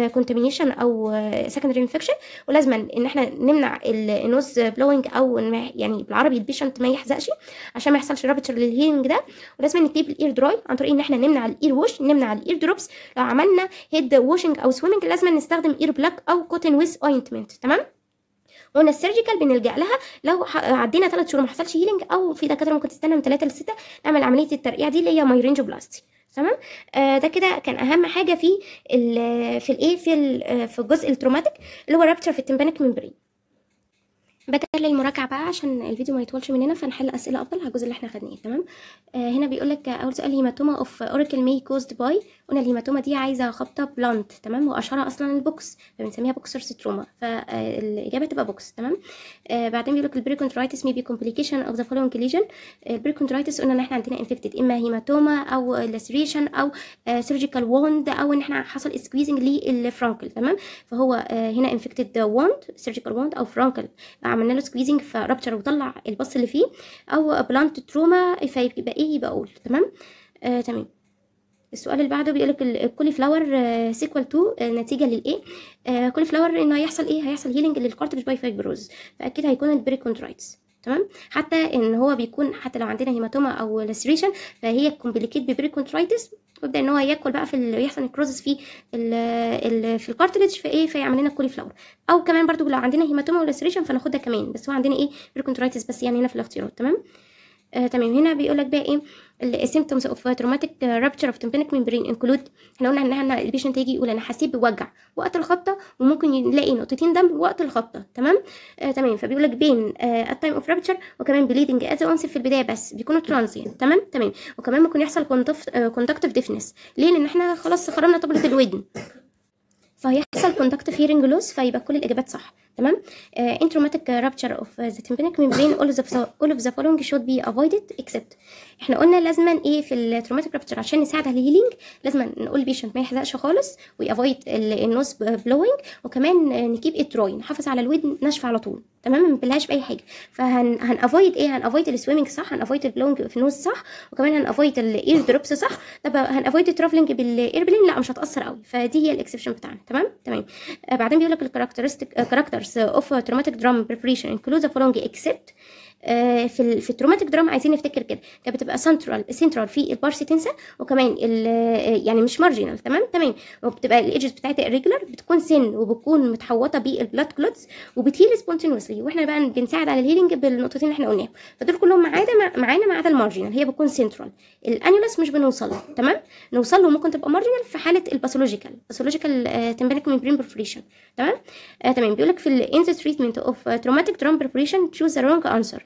كونتامينيشن آه، او سكندري آه، انفكشن ولازما ان احنا نمنع النوز بلوينج او يعني بالعربي البيشنت ما يحزقش عشان ما يحصلش رابتشر للهيلينج ده ولازم نكتب الاير دراي عن طريق ان احنا نمنع الاير ووش نمنع الاير دروبس لو عملنا هيد ووشنج او سويمنج لازم نستخدم اير بلاك او كوتن ويز اوينتمنت تمام قلنا السيرجيكال بنلجا لها لو عدينا 3 شهور ما حصلش هيلينج او في دكاتره ممكن تستنى من 3 ل 6 نعمل عمليه الترقيع دي اللي هي مايرينجو بلاستي تمام آه ده كده كان اهم حاجه في في الايه في آه، في الجزء التروماتيك اللي هو رابتشر في التمبانيك ميمبرين بدل المراجعه بقى عشان الفيديو ما يطولش مننا فنحل اسئله افضل على الجزء اللي احنا خدناه تمام آه هنا بيقول لك اول سؤال هيماتوما اوف اوراكل مي كوزد باي قلنا الهيماتوما دي عايزه خبطه بلانت تمام واشهرها اصلا البوكس فبنسميها بوكسر ستروما فالاجابه تبقى بوكس تمام آه بعدين بيقول لك البريكونترايتس مي بي كومبليكيشن اوف ذا فولوينج ليجن البريكونترايتس قلنا ان احنا عندنا انفكتد اما هيماتوما او لاسريشن او سيرجيكال آه، ووند او ان احنا حصل سكويزنج للفرانكل تمام فهو آه هنا انفكتد ووند سيرجيكال ووند او فرانكل عملنا له سكويزنج فرابتشر وطلع البص اللي فيه او بلانت تروما فيبقى ايه يبقى اول تمام آه تمام السؤال اللي بعده بيقول لك الكولي فلاور سيكوال تو نتيجه للايه آه كولي فلاور ان هيحصل ايه هيحصل هيلينج للكارتج باي فايبروز فاكيد هيكون البريكونترايتس تمام حتى ان هو بيكون حتى لو عندنا هيماتوما او لاسريشن فهي كومبليكيت ببريكونترايتس ويبدا ان هو ياكل بقى في ال... يحصل الكروزس في ال... ال... في ايه فايه فيعمل لنا كولي فلاور او كمان برضو لو عندنا هيماتوما ولسريشن فناخدها كمان بس هو عندنا ايه ريكونترايتس بس يعني هنا في الاختيارات تمام آه تمام هنا بيقول لك بقى ايه السيمتومز اوف تروماتيك رابتشر اوف تمبانيك ميمبرين انكلود احنا قلنا ان احنا البيشنت يجي يقول انا حسيت بوجع وقت الخبطه وممكن يلاقي نقطتين دم وقت الخبطه تمام آه تمام فبيقول لك بين التايم اوف رابتشر وكمان بليدنج از اونس في البدايه بس بيكونوا ترانزينت تمام تمام وكمان ممكن يحصل كونتاكتيف آه، ديفنس ليه لان احنا خلاص خرمنا طبله الودن فهيحصل كونتاكت هيرنج لوس فيبقى كل الاجابات صح تمام انتروماتيك رابتشر اوف ذا تمبانيك ميمبرين اول اوف ذا فولوينج شود بي افويدد اكسبت احنا قلنا لازما ايه في التروماتيك رابتشر عشان نساعد على الهيلينج لازما نقول بيشنت ما يحزقش خالص ويافويد النوز بلوينج وكمان نكيب اتروي نحافظ على الودن ناشفه على طول تمام ما نبلهاش باي حاجه فهن افويد ايه هنافويد السويمنج صح هنافويد البلوينج في النوز صح وكمان هنافويد الاير دروبس صح طب هنافويد الترافلنج بالايربلين لا مش هتاثر قوي فدي هي الاكسبشن بتاعنا تمام تمام آه، بعدين بيقول لك الكاركترستيك كاركترز of automatic drum preparation includes the following except آه، في في التروماتيك دراما عايزين نفتكر كده كانت بتبقى سنترال سنترال في البارسي تنسا وكمان آه، يعني مش مارجينال تمام تمام وبتبقى الايدجز بتاعتها ريجولار بتكون سن وبتكون متحوطه بالبلاد كلوتس وبتهيل سبونتينوسلي واحنا بقى بنساعد على الهيلنج بالنقطتين اللي احنا قلناهم فدول كلهم معانا معانا ما عدا المارجينال هي بتكون سنترال الانيولس مش بنوصل له تمام نوصل له ممكن تبقى مارجينال في حاله الباثولوجيكال باثولوجيكال من ميمبرين برفوريشن تمام آه تمام بيقول لك في الانز تريتمنت اوف تروماتيك درام برفوريشن تشوز ذا رونج انسر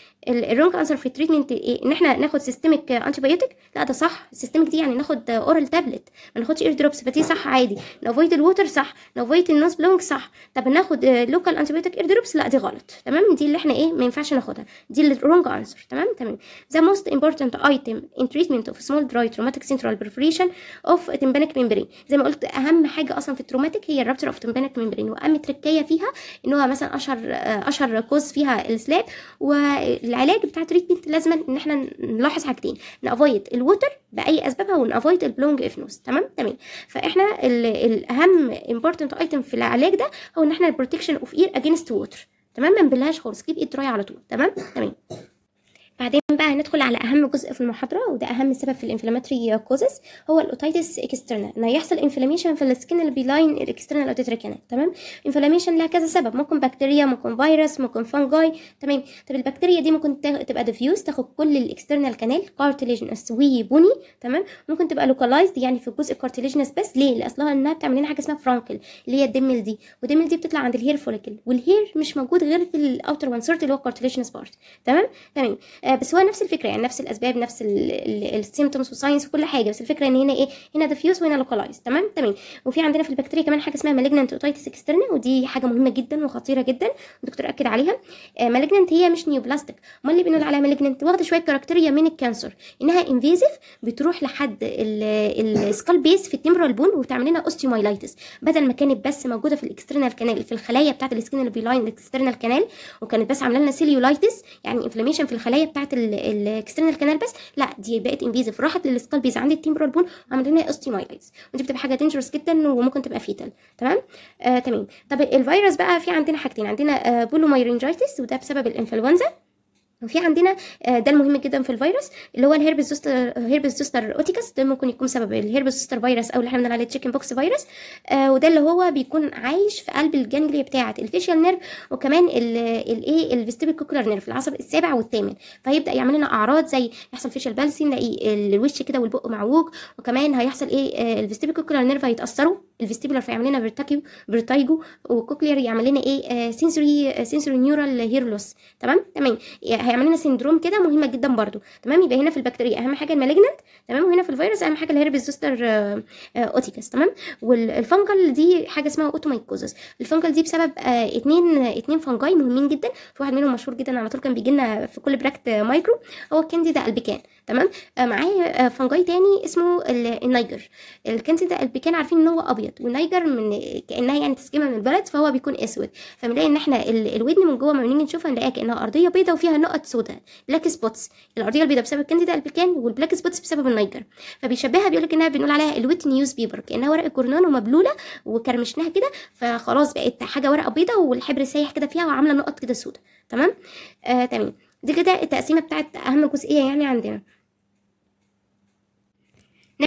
الرونج انسر في التريتمنت إيه؟ ان احنا ناخد سيستميك انتي بايوتيك لا ده صح السيستميك دي يعني ناخد اورال تابلت ما ناخدش اير دروبس فدي صح عادي فايت الووتر صح فايت النوز بلونج صح طب ناخد لوكال انتي بايوتيك اير دروبس لا دي غلط تمام دي اللي احنا ايه ما ينفعش ناخدها دي الرونج انسر تمام تمام ذا موست امبورتنت ايتم ان تريتمنت اوف سمول دراي تروماتيك سنترال بريفريشن اوف تمبانيك ميمبرين زي ما قلت اهم حاجه اصلا في التروماتيك هي الرابتر اوف تمبانيك ميمبرين واهم تركيه فيها ان هو مثلا اشهر اشهر كوز فيها السلاب و العلاج بتاع تريتمنت لازم ان احنا نلاحظ حاجتين نافويد الوتر باي اسبابها ونافويد البلونج افنوس تمام تمام فاحنا الاهم امبورتنت ايتم في العلاج ده هو ان احنا البروتكشن اوف اير اجينست ووتر تمام ما نبلهاش خالص كيب ايد دراي على طول تمام تمام بعدين بقى هندخل على اهم جزء في المحاضره وده اهم سبب في الانفلاماتري كوزس هو الاوتيتس اكسترنال ان يحصل انفلاميشن في السكن اللي بيلاين الاكسترنال اوتيتريك تمام انفلاميشن لها كذا سبب ممكن بكتيريا ممكن فيروس ممكن فانجاي تمام طب البكتيريا دي ممكن تبقى ديفيوز تاخد كل الاكسترنال كانال كارتليجنس وبني تمام ممكن تبقى لوكالايزد يعني في الجزء الكارتليجنس بس ليه لاصلها انها بتعمل لنا حاجه اسمها فرانكل اللي هي الدمل دي والدمل دي بتطلع عند الهير فوليكل والهير مش موجود غير في الاوتر وان سورت اللي هو الكارتليجنس بارت تمام تمام آه، بس هو نفس الفكره يعني نفس الاسباب نفس السيمتومز والساينس وكل حاجه بس الفكره ان هنا ايه هنا ديفيوز وهنا لوكالايز تمام تمام وفي عندنا في البكتيريا كمان حاجه اسمها مالجننت اوتيتس اكسترنا ودي حاجه مهمه جدا وخطيره جدا الدكتور اكد عليها مالجننت آه، هي مش نيوبلاستيك امال اللي بنقول عليها مالجننت واخده شويه كاركتيريا من الكانسر انها انفيزيف بتروح لحد السكال بيس في التيمبرال بون وبتعمل لنا اوستيومايلايتس بدل ما كانت بس موجوده في الاكسترنال كانال في الخلايا بتاعه السكين اللي بيلاين الاكسترنال كانال وكانت بس عامله لنا سيليولايتس يعني انفلاميشن في الخلايا بتاعه بتاعت الاكسترنال كانال بس لا دي بقت انفيزف راحت للسكال بيز عند التيمبرال بون عملت لنا استيمايلايز ودي بتبقى حاجه دينجرس جدا وممكن تبقى فيتال تمام آه تمام طب الفيروس بقى في عندنا حاجتين عندنا آه بولوميرينجايتس وده بسبب الانفلونزا وفي عندنا آه، ده المهم جدا في الفيروس اللي هو الهيربس زوستر هيربس زوستر اوتيكس ده ممكن يكون سبب الهيربس زوستر فيروس او اللي احنا بنقول عليه تشيكن بوكس فيروس آه وده اللي هو بيكون عايش في قلب الجانجليا بتاعه الفيشال نيرف وكمان الايه الفيستيبل كوكولار نيرف العصب السابع والثامن فهيبدا يعمل لنا اعراض زي يحصل فيشال بالسي نلاقي الوش كده والبق معوج وكمان هيحصل ايه آه، الفيستيبل كوكولار نيرف هيتاثروا الفيستيبولار فيعمل لنا فيرتاجو فيرتايجو والكوكلير يعمل لنا ايه سنسوري سنسوري نيورال هير لوس تمام تمام هيعمل لنا سندروم كده مهمه جدا برده تمام يبقى هنا في البكتيريا اهم حاجه المالجنت تمام وهنا في الفيروس اهم حاجه الهيربس زوستر اوتيكس تمام والفنجل دي حاجه اسمها اوتومايكوزس الفنجل دي بسبب آه، اتنين اتنين فنجاي مهمين جدا في واحد منهم مشهور جدا على طول كان بيجي لنا في كل براكت مايكرو آه، هو كانديدا البيكان تمام آه معاه فنجاي تاني اسمه النيجر الكنز ده البيكان عارفين ان هو ابيض والنيجر من كانها يعني تسكيمه من البلد فهو بيكون اسود فبنلاقي ان احنا الودن من جوه لما بنيجي نشوفها نلاقيها كانها ارضيه بيضاء وفيها نقط سوداء بلاك سبوتس الارضيه البيضاء بسبب الكنز ده البيكان والبلاك سبوتس بسبب النيجر فبيشبهها بيقول لك انها بنقول عليها الويت نيوز بيبر كانها ورق الجورنان ومبلوله وكرمشناها كده فخلاص بقت حاجه ورقه بيضاء والحبر سايح كده فيها وعامله نقط كده سوداء تمام آه تمام دي كده التقسيمه بتاعت اهم جزئيه يعني عندنا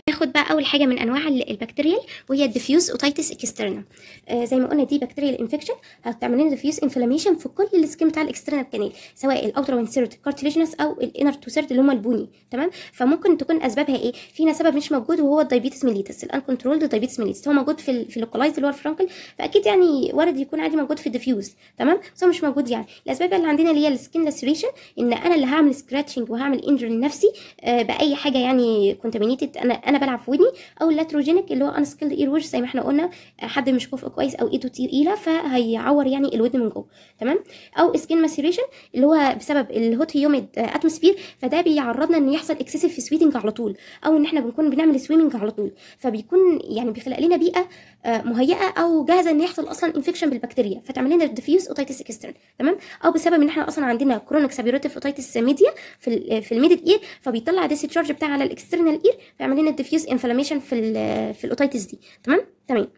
ناخد بقى اول حاجه من انواع البكتيريال وهي الديفيوز اوتيتس اكسترنا زي ما قلنا دي بكتيريال انفكشن هتعمل لنا ديفيوز انفلاميشن في كل السكين بتاع الاكسترنال كانال سواء الاوترا وينسيرت كارتليجنس او الانر تو سيرد اللي هم البني تمام فممكن تكون اسبابها ايه فينا سبب مش موجود وهو الدايبيتس ميليتس الان كنترولد دايبيتس ميليتس هو موجود في في اللوكلايز اللي هو الفرانكل فاكيد يعني وارد يكون عادي موجود في الديفيوز تمام بس هو مش موجود يعني الاسباب اللي عندنا اللي هي السكين لاسريشن ان انا اللي هعمل سكراتشنج وهعمل انجري لنفسي آه، باي حاجه يعني كونتامينيتد انا انا بلعب في ودني او اللاتروجينيك اللي هو ان سكيلد اير وش زي ما احنا قلنا حد مش كفء كويس او ايده تقيله فهيعور يعني الودن من جوه تمام او سكين ماسيريشن اللي هو بسبب الهوت هيوميد اتموسفير فده بيعرضنا ان يحصل اكسسيف سويتنج على طول او ان احنا بنكون بنعمل سويمنج على طول فبيكون يعني بيخلق لنا بيئه آه، مهيئه او جاهزه ان يحصل اصلا انفكشن بالبكتيريا فتعمل لنا ديفيوز اوتيتس اكسترن تمام او بسبب ان احنا اصلا عندنا كرونيك سابيروتيف اوتيتس ميديا في آه، في الميدل اير فبيطلع ديسشارج بتاعها على الاكسترنال اير فيعمل لنا ديفيوز انفلاميشن في آه، في الاوتيتس دي تمام تمام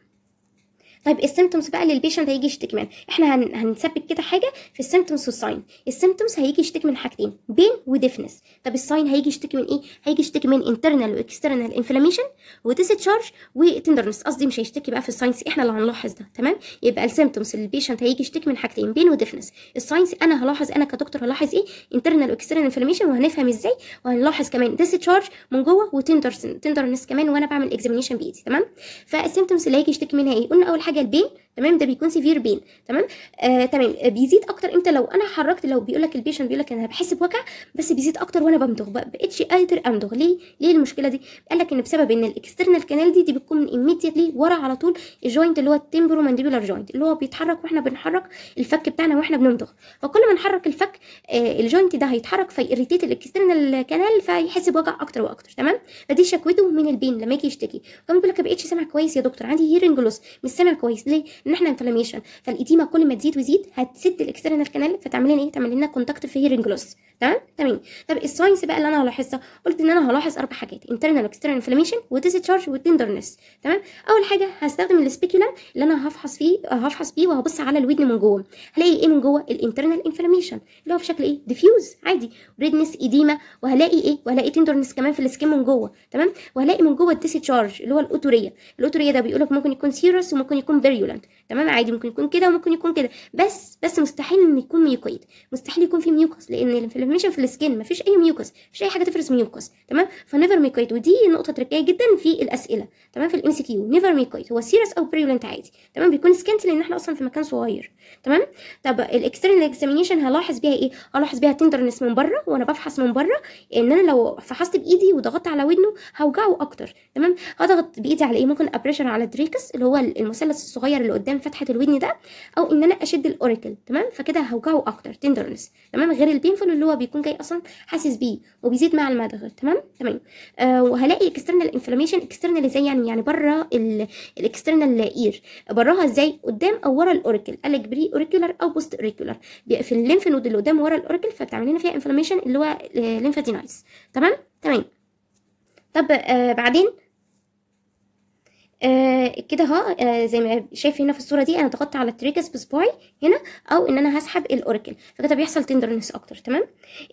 طيب السيمتومز بقى اللي البيشنت هيجي يشتكي منها احنا هن... هنثبت كده حاجه في السيمتومز والساين السيمتومز هيجي يشتكي من حاجتين بين وديفنس طب الساين هيجي يشتكي من ايه هيجي يشتكي من انترنال واكسترنال انفلاميشن وديسشارج وتندرنس قصدي مش هيشتكي بقى في الساينس احنا اللي هنلاحظ ده تمام يبقى السيمتومز البيشنت هيجي يشتكي من حاجتين بين وديفنس الساينس انا هلاحظ انا كدكتور هلاحظ ايه انترنال واكسترنال انفلاميشن وهنفهم ازاي وهنلاحظ كمان ديسشارج من جوه وتندرنس تندرنس كمان وانا بعمل اكزامينيشن بايدي تمام فالسيمتومز اللي هيجي يشتكي منها ايه قلنا اول حاجه حاجة البين تمام ده بيكون سيفير بين تمام آه تمام آه بيزيد اكتر امتى لو انا حركت لو بيقول لك البيشنت بيقول لك انا بحس بوجع بس بيزيد اكتر وانا بمضغ بقتش قادر امضغ ليه ليه المشكله دي قال لك ان بسبب ان الاكسترنال كانال دي دي بتكون من ايميديتلي ورا على طول الجوينت اللي هو التيمبرو مانديبولار جوينت اللي هو بيتحرك واحنا بنحرك الفك بتاعنا واحنا بنمضغ فكل ما نحرك الفك آه الجوينت ده هيتحرك فيريتيت الاكسترنال كانال فيحس بوجع اكتر واكتر تمام فدي شكوته من البين لما يجي يشتكي كان بيقول لك ما بقتش سامع كويس يا دكتور عندي هيرنج لوس مش سامع كويس ليه ان احنا انفلاميشن فالايديما كل ما تزيد وتزيد هتسد الاكسترنال كانال فتعمل لنا ايه تعمل لنا كونتاكت في هيرنج لوس تمام تمام طب الساينس بقى اللي انا هلاحظها قلت ان انا هلاحظ اربع حاجات انترنال اكسترنال انفلاميشن وديسشارج وتندرنس تمام اول حاجه هستخدم السبيكولم اللي انا هفحص فيه هفحص بيه وهبص على الودن من جوه هلاقي ايه من جوه الانترنال انفلاميشن اللي هو في شكل ايه ديفيوز عادي ريدنس ايديما وهلاقي ايه وهلاقي تندرنس كمان في السكين من جوه تمام وهلاقي من جوه الديسشارج اللي هو القطوريه القطوريه ده بيقول لك ممكن يكون سيروس وممكن يكون فيريولنت تمام عادي ممكن يكون كده وممكن يكون كده بس بس مستحيل ان يكون ميوكويد مستحيل يكون في ميوكوس لان انفلاميشن في السكين مفيش اي ميوكس مفيش اي حاجه تفرز ميوكس تمام فنيفر ميكويت ودي نقطه تركيه جدا في الاسئله تمام في الام سي كيو نيفر ميكويت هو سيرس او بريولنت عادي تمام بيكون سكنت لان احنا اصلا في مكان صغير تمام طب الاكسترنال اكزامينشن هلاحظ بيها ايه هلاحظ بيها تندرنس من بره وانا بفحص من بره ان انا لو فحصت بايدي وضغطت على ودنه هوجعه اكتر تمام هضغط بايدي على ايه ممكن ابريشر على الدريكس اللي هو المثلث الصغير اللي قدام فتحه الودن ده او ان انا اشد الاوريكل تمام فكده هوجعه اكتر تندرنس تمام غير البينفول اللي هو بيكون جاي اصلا حاسس بيه وبيزيد مع المدغ تمام تمام آه وهلاقي اكسترنال انفلاميشن اكسترنال ازاي يعني يعني بره الاكسترنال اير براها ازاي قدام او ورا الاوركل قالك بري اوركيولار او بوست اوركيولار في الليمف نود اللي قدام ورا الاوركل فبتعمل لنا فيها انفلاميشن اللي هو ليمفادينايز آه، تمام تمام طب آه بعدين آه، كده اهو آه، زي ما شايف هنا في الصوره دي انا ضغطت على التريكس بصباعي هنا او ان انا هسحب الاوراكل فكده بيحصل تندرنس اكتر تمام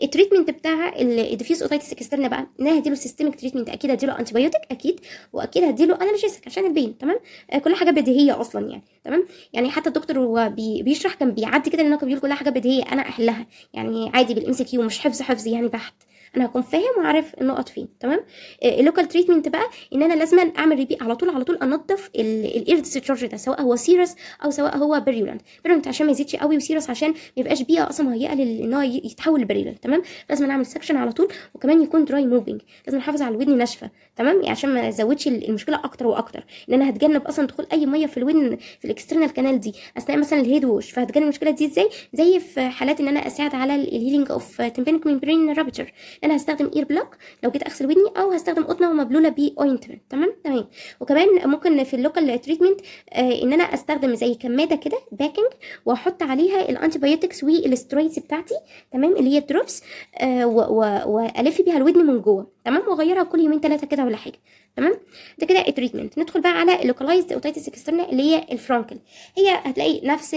التريتمنت بتاع الديفيوز اوتيتس اكسترنا بقى ان انا هديله سيستميك تريتمنت اكيد هديله انتي بايوتيك اكيد واكيد هديله انالجيسك عشان البين تمام آه، كل حاجه بديهيه اصلا يعني تمام يعني حتى الدكتور هو بيشرح كان بيعدي كده ان هو بيقول كل حاجه بديهيه انا احلها يعني عادي بالام سي كيو مش حفظ حفظ يعني بحت انا هكون فاهم وعارف النقط فين تمام آه، اللوكال تريتمنت بقى ان انا لازم اعمل ريبي على طول على طول انضف الاير ديسشارج ده سواء هو سيرس او سواء هو بريولانت بريولانت عشان ما يزيدش قوي وسيرس عشان ما يبقاش بيئه اصلا مهيئه ان هو يتحول لبريولانت تمام لازم اعمل سكشن على طول وكمان يكون دراي موفينج لازم احافظ على الودن ناشفه تمام يعني عشان ما ازودش المشكله اكتر واكتر ان انا هتجنب اصلا دخول اي ميه في الودن في الاكسترنال كانال دي اثناء مثلا الهيد ووش فهتجنب المشكله دي ازاي زي في حالات ان انا اساعد على الهيلينج اوف تمبانيك ميمبرين رابتشر انا هستخدم اير بلوك لو جيت اغسل ودني او هستخدم قطنه مبلوله باوينتمنت تمام تمام وكمان ممكن في اللوكال تريتمنت آه ان انا استخدم زي كماده كده باكنج واحط عليها الانتي بايوتكس والاسترويدز بتاعتي تمام اللي هي دروبس آه والف بيها الودن من جوه تمام واغيرها كل يومين ثلاثه كده ولا حاجه تمام ده كده التريتمنت ندخل بقى على اللوكالايزد اوتيتس اكسترنا اللي هي الفرانكل هي هتلاقي نفس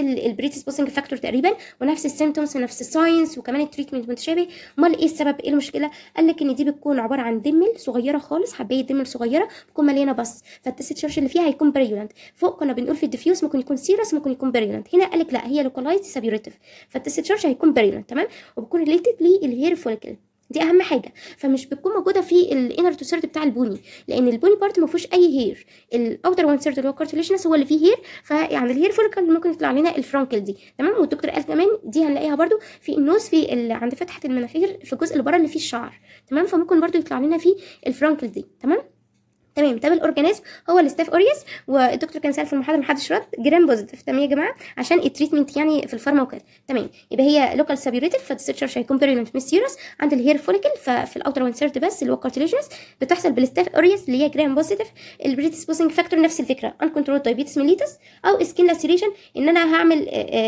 بوسنج فاكتور تقريبا ونفس السيمتومز ونفس الساينس وكمان التريتمنت متشابه امال ايه السبب ايه المشكله قال لك ان دي بتكون عباره عن دمل صغيره خالص حبايه دمل صغيره بتكون مليانه بس فالتست شارج اللي فيها هيكون بريولنت فوق كنا بنقول في الديفيوز ممكن يكون سيروس ممكن يكون بريولنت هنا قال لك لا هي لوكالايزد سابيوريتيف فالتست شارج هيكون بريولنت تمام وبكون ريليتد للهير فوليكل دي اهم حاجه فمش بتكون موجوده في الانر تو سيرد بتاع البوني لان البوني بارت ما فيهوش اي هير الاوتر وان سيرد اللي هو كارتيليشنس هو اللي فيه هير فيعني الهير فوليكل ممكن يطلع لنا الفرانكل دي تمام والدكتور قال كمان دي هنلاقيها برده في النوز في عند فتحه المناخير في الجزء اللي بره اللي فيه الشعر تمام فممكن برده يطلع لنا فيه الفرانكل دي تمام تمام طب الاورجانيزم هو الستاف اوريس والدكتور كان سال في المحاضره محدش رد جرام بوزيتيف تمام يا جماعه عشان التريتمنت يعني في الفارما وكده تمام يبقى هي لوكال سابيوريتيف فالستشر هيكون بيريلنت من السيروس عند الهير فوليكل ففي الاوتر وانسيرت بس اللي هو الكارتيليجنس بتحصل بالستاف اوريس اللي هي جرام بوزيتيف البريدسبوسنج فاكتور نفس الفكره ان كنترول دايبيتس ميليتس او سكين لاسيريشن ان انا هعمل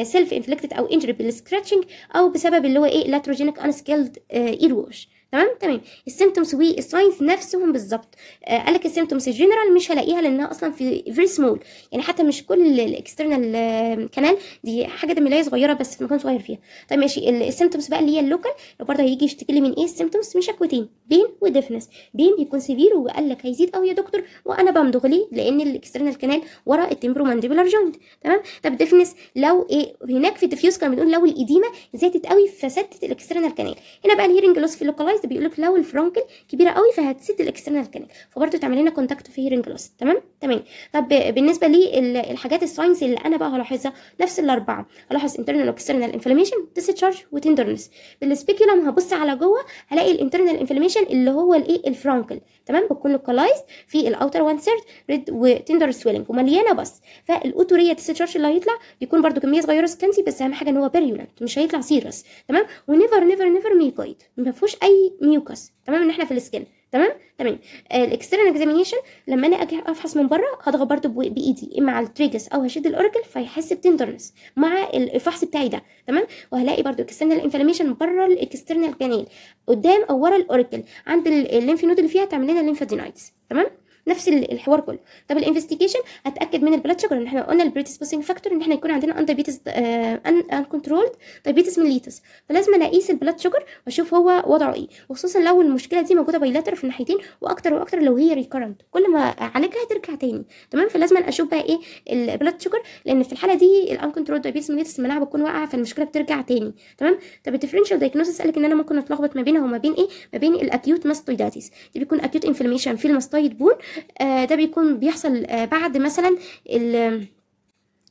سيلف آه، انفليكتد آه، او انجري بالسكراتشنج او بسبب اللي هو ايه لاتروجينيك ان سكيلد اير ووش تمام تمام السيمتومز والساينز نفسهم بالظبط آه، قال لك السيمتومز الجنرال مش هلاقيها لانها اصلا في فيري سمول يعني حتى مش كل الاكسترنال كانال دي حاجه دمويه صغيره بس في مكان صغير فيها طيب ماشي السيمتومز بقى اللي هي اللوكال برضه هيجي يشتكي لي من ايه السيمتومز من شكوتين بين وديفنس بين بيكون سيفير وقال لك هيزيد قوي يا دكتور وانا بمضغ ليه لان الاكسترنال كانال ورا مانديبولار جوينت تمام طب ديفنس لو ايه هناك في ديفيوز كان بنقول لو الايديما زادت قوي فسدت الاكسترنال كانال هنا بقى الهيرنج لوس في اللوكالايز البرايس بيقول لك لو الفرونكل كبيره قوي فهتسد الاكسترنال كانال فبرده تعمل لنا كونتاكت فيرنج لوس تمام تمام طب بالنسبه للحاجات الساينس اللي انا بقى هلاحظها نفس الاربعه هلاحظ انترنال اكسترنال انفلاميشن ديسشارج وتندرنس بالسبيكولوم هبص على جوه هلاقي الانترنال انفلاميشن اللي هو الايه الفرونكل تمام بتكون لوكالايزد في الاوتر وان سيرد ريد وتندر سويلنج ومليانه بس فالاوتوريه ديسشارج اللي هيطلع بيكون برده كميه صغيره ستنسي بس اهم حاجه ان هو بيريولنت مش هيطلع سيرس تمام ونيفر نيفر نيفر ميكويد ما فيهوش اي ميوكس تمام ان احنا في السكن تمام تمام الاكسترنال آه، اكزامينيشن لما انا اجي افحص من بره هضغط برده بايدي اما على التريجس او هشد الاوركل فيحس بتندرنس مع الفحص بتاعي ده تمام وهلاقي برده اكسترنال انفلاميشن بره الاكسترنال كانال قدام او ورا الاوركل عند الليمف نود اللي فيها تعمل لنا ليمفادينايتس تمام نفس الحوار كله طب الانفستيجيشن هتاكد من البلاد شوجر ان احنا قلنا البريتس بوسينج فاكتور ان احنا يكون عندنا بيتس ان كنترولد دايبيتس ميليتس فلازم اقيس البلاد شوجر واشوف هو وضعه ايه وخصوصا لو المشكله دي موجوده بايلاتر في الناحيتين واكتر واكتر لو هي ريكرنت كل ما اعالجها ترجع تاني تمام فلازم اشوف بقى ايه البلاد شوجر لان في الحاله دي الان كنترولد دايبيتس ميليتس المناعه بتكون واقعه فالمشكله بترجع تاني تمام طب الديفرنشال دايجنوستس قالك ان انا ممكن اتلخبط ما بينها وما بين ايه ما بين الاكيوت ماستويداتيس دي بيكون اكيوت انفلاميشن في الماستويد بون آه، ده بيكون بيحصل آه، بعد مثلا ال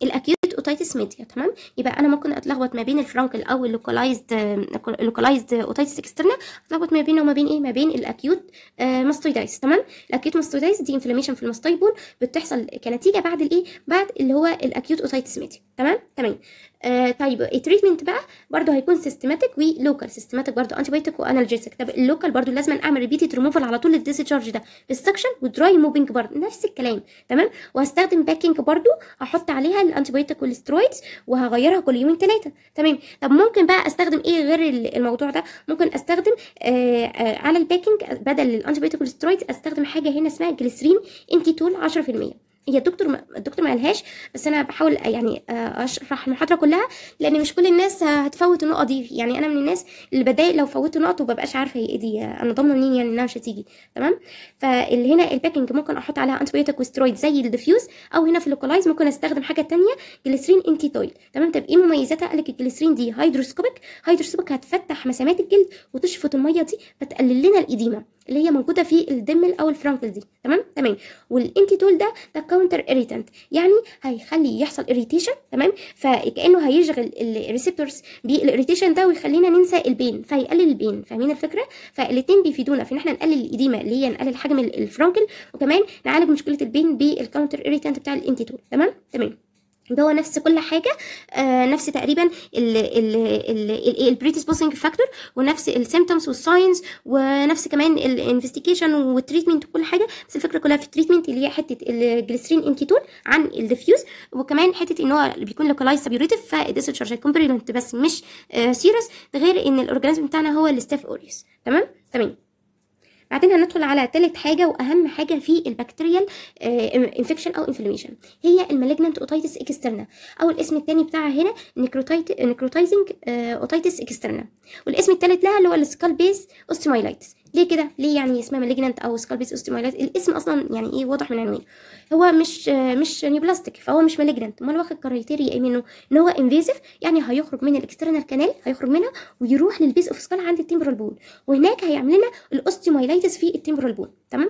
الاكيوت اوتيتس ميديا تمام يبقى انا ممكن اتلخبط ما بين الفرانكل او اللوكلايزد اللوكلايزد آه، اوتيتس اكسترنا اتلخبط ما بينه وما بين ايه ما بين الاكيوت آه تمام الاكيوت ماستويدايتس دي انفلاميشن في الماستويد بول بتحصل كنتيجه بعد الايه بعد اللي هو الاكيوت اوتيتس ميديا تمام تمام آه طيب التريتمنت بقى برده هيكون سيستماتيك ولوكال سيستماتيك برده انتي بايوتيك وانالجيسك طب اللوكال برده لازم اعمل ريبيتد ريموفال على طول للديسشارج ده بالسكشن ودراي موفينج برده نفس الكلام تمام وهستخدم باكينج برده هحط عليها الانتي بايوتيك والسترويدز وهغيرها كل يومين ثلاثه تمام طب ممكن بقى استخدم ايه غير الموضوع ده ممكن استخدم آه, آه، على الباكينج بدل الانتي بايوتيك والسترويدز استخدم حاجه هنا اسمها جليسرين انتي تول 10% هي الدكتور الدكتور ما قالهاش بس انا بحاول يعني آه، اشرح المحاضره كلها لان مش كل الناس هتفوت النقط دي يعني انا من الناس اللي بضايق لو فوتت نقط وببقاش عارفه هي ايه دي انا ضامنه منين يعني انها مش هتيجي تمام فاللي هنا الباكنج ممكن احط عليها انتبيوتك وسترويد زي الديفيوز او هنا في اللوكلايز ممكن استخدم حاجه ثانيه جليسرين انتي تويل تمام طب ايه مميزاتها قال لك الجليسرين دي هيدروسكوبك هيدروسكوبك هتفتح مسامات الجلد وتشفط الميه دي فتقلل لنا الاديمه اللي هي موجوده في الدمل او الفرانكل دي تمام تمام والانتي تول ده ده كاونتر اريتنت يعني هيخلي يحصل اريتيشن تمام فكانه هيشغل الريسبتورز بالاريتيشن ده ويخلينا ننسى البين فيقلل البين فاهمين الفكره فالاثنين بيفيدونا في ان احنا نقلل الايديما اللي هي نقلل حجم الفرونكل وكمان نعالج مشكله البين بالكاونتر اريتنت بتاع الانتي تمام تمام هو نفس كل حاجة آه نفس تقريبا البريتسبوسنج فاكتور ونفس السيمتومز والساينز ونفس كمان الانفستيجيشن والتريتمنت وكل حاجة بس الفكرة كلها في التريتمنت اللي هي حتة الجليسرين انكيتون عن الديفيوز وكمان حتة ان هو بيكون لوكالايز سبيوريتيف فالديسشارج هيكون بريلنت بس مش آه سيروس غير ان الاورجانيزم بتاعنا هو الستاف اوريوس تمام تمام بعدين هندخل على ثالث حاجه واهم حاجه في البكتيريال انفكشن آه، او انفلاميشن هي المالجننت اوتيتس اكسترنا او الاسم الثاني بتاعها هنا نيكروتايزنج اوتيتس اكسترنا والاسم الثالث لها اللي هو السكال بيس اوستيمايلايتس ليه كده ليه يعني اسمها مالجنانت او سكالبيس اوستيمايلات الاسم اصلا يعني ايه واضح من عنوانه هو مش مش نيوبلاستيك فهو مش مالجنانت امال واخد كرايتيريا ايه منه ان هو انفيزيف يعني هيخرج من الاكسترنال كانال هيخرج منها ويروح للبيس اوف سكال عند التيمبرال بون وهناك هيعمل لنا الاوستيمايلايتس في التيمبرال بون تمام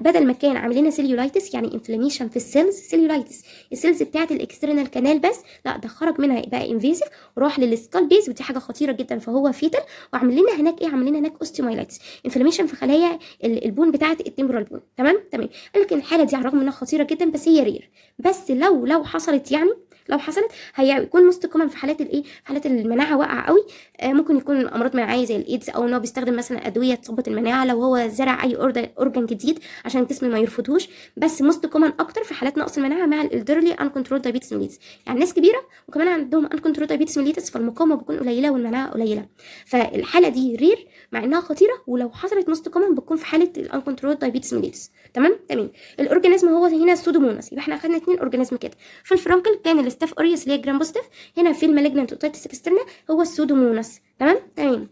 بدل ما كان عامل لنا سيليولايتس يعني انفلاميشن في السيلز سيليولايتس السيلز بتاعه الاكسترنال كانال بس لا ده خرج منها بقى انفيزيف وراح للسكال بيز ودي حاجه خطيره جدا فهو فيتال وعامل لنا هناك ايه عامل لنا هناك اوستيومايلايتس انفلاميشن في خلايا البون بتاعه التمبرال بون تمام تمام لكن الحاله دي على الرغم انها خطيره جدا بس هي رير بس لو لو حصلت يعني لو حصلت هيكون مستقما في حالات الايه في حالات المناعه واقعه قوي آه، ممكن يكون امراض مناعيه زي الايدز او ان هو بيستخدم مثلا ادويه تظبط المناعه لو هو زرع اي اورجان جديد عشان الجسم ما يرفضهوش بس مستقما اكتر في حالات نقص المناعه مع الالدرلي ان كنترول دايبيتس ميليتس يعني ناس كبيره وكمان عندهم ان كنترول دايبيتس ميليتس فالمقاومه بتكون قليله والمناعه قليله فالحاله دي رير مع انها خطيره ولو حصلت مستقما بتكون في حاله الان كنترول دايبيتس ميليتس تمام تمام الاورجانيزم هو هنا السودوموناس يبقى احنا اخدنا اثنين اورجانيزم كده في الفرانكل كان ستاف اريس اللي هي جرام بوزيتيف هنا في المالجنت اوتيتس اكسترنا هو السودومونس تمام تمام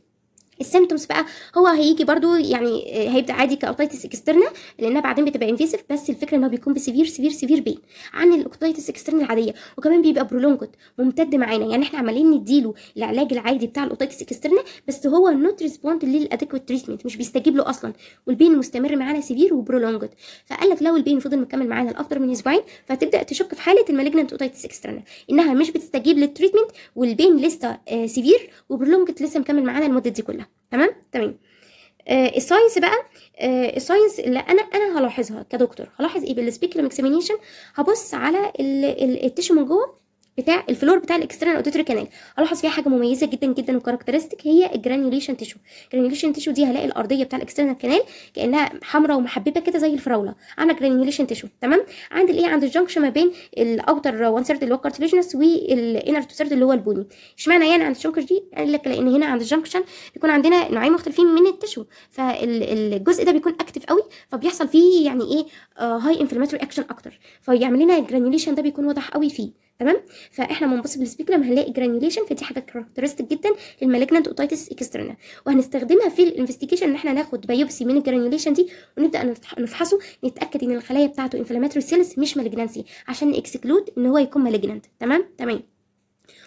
السيمتومز بقى هو هيجي برضو يعني آه، هيبدا عادي كاوتيتس اكسترنا لانها بعدين بتبقى انفيسيف بس الفكره ان هو بيكون بسيفير سيفير سيفير بين عن الاوتيتس اكسترنا العاديه وكمان بيبقى برولونجد ممتد معانا يعني احنا عمالين نديله العلاج العادي بتاع الاوتيتس اكسترنا بس هو نوت ريسبوند للادكويت تريتمنت مش بيستجيب له اصلا والبين مستمر معانا سيفير وبرولونجد فقال لك لو البين فضل مكمل معانا لاكتر من اسبوعين فتبدا تشك في حاله المالجنت اوتيتس اكسترنا انها مش بتستجيب للتريتمنت والبين لسه آه، سيفير وبرولونجد لسه مكمل معانا المده دي كلها تمام تمام آه الساينس بقى آه الساينس اللي انا انا هلاحظها كدكتور هلاحظ ايه بالسبيكلم اكسامينيشن هبص على التيشو من جوه بتاع الفلور بتاع الاكسترنال اوديتوري كانال الاحظ فيها حاجه مميزه جدا جدا وكاركترستيك هي الجرانيوليشن تيشو الجرانيوليشن تيشو دي هلاقي الارضيه بتاع الاكسترنال كانال كانها حمراء ومحببه كده زي الفراوله عامله جرانيوليشن تيشو تمام عند الايه عند الجنكشن ما بين الاوتر وان سيرد اللي هو الكارتيليجنس والانر تو سيرد اللي هو البني اشمعنى يعني عند الجنكشن دي قال لك لان هنا عند الجنكشن بيكون عندنا نوعين مختلفين من التيشو فالجزء ده بيكون اكتف قوي فبيحصل فيه يعني ايه هاي انفلاماتوري اكشن اكتر فيعمل لنا الجرانيوليشن ده بيكون واضح قوي فيه تمام فاحنا منبسط لما هنلاقي جرانيوليشن فدي حاجه كاركترستيك جدا للمالجنت اوتيتس اكسترنا وهنستخدمها في الانفستيجيشن ان احنا ناخد بايوبسي من الجرانيوليشن دي ونبدا نفحصه نتاكد ان الخلايا بتاعته انفلاماتوري سيلز مش مالجنانسي عشان نكسكلود ان هو يكون مالجنانت تمام تمام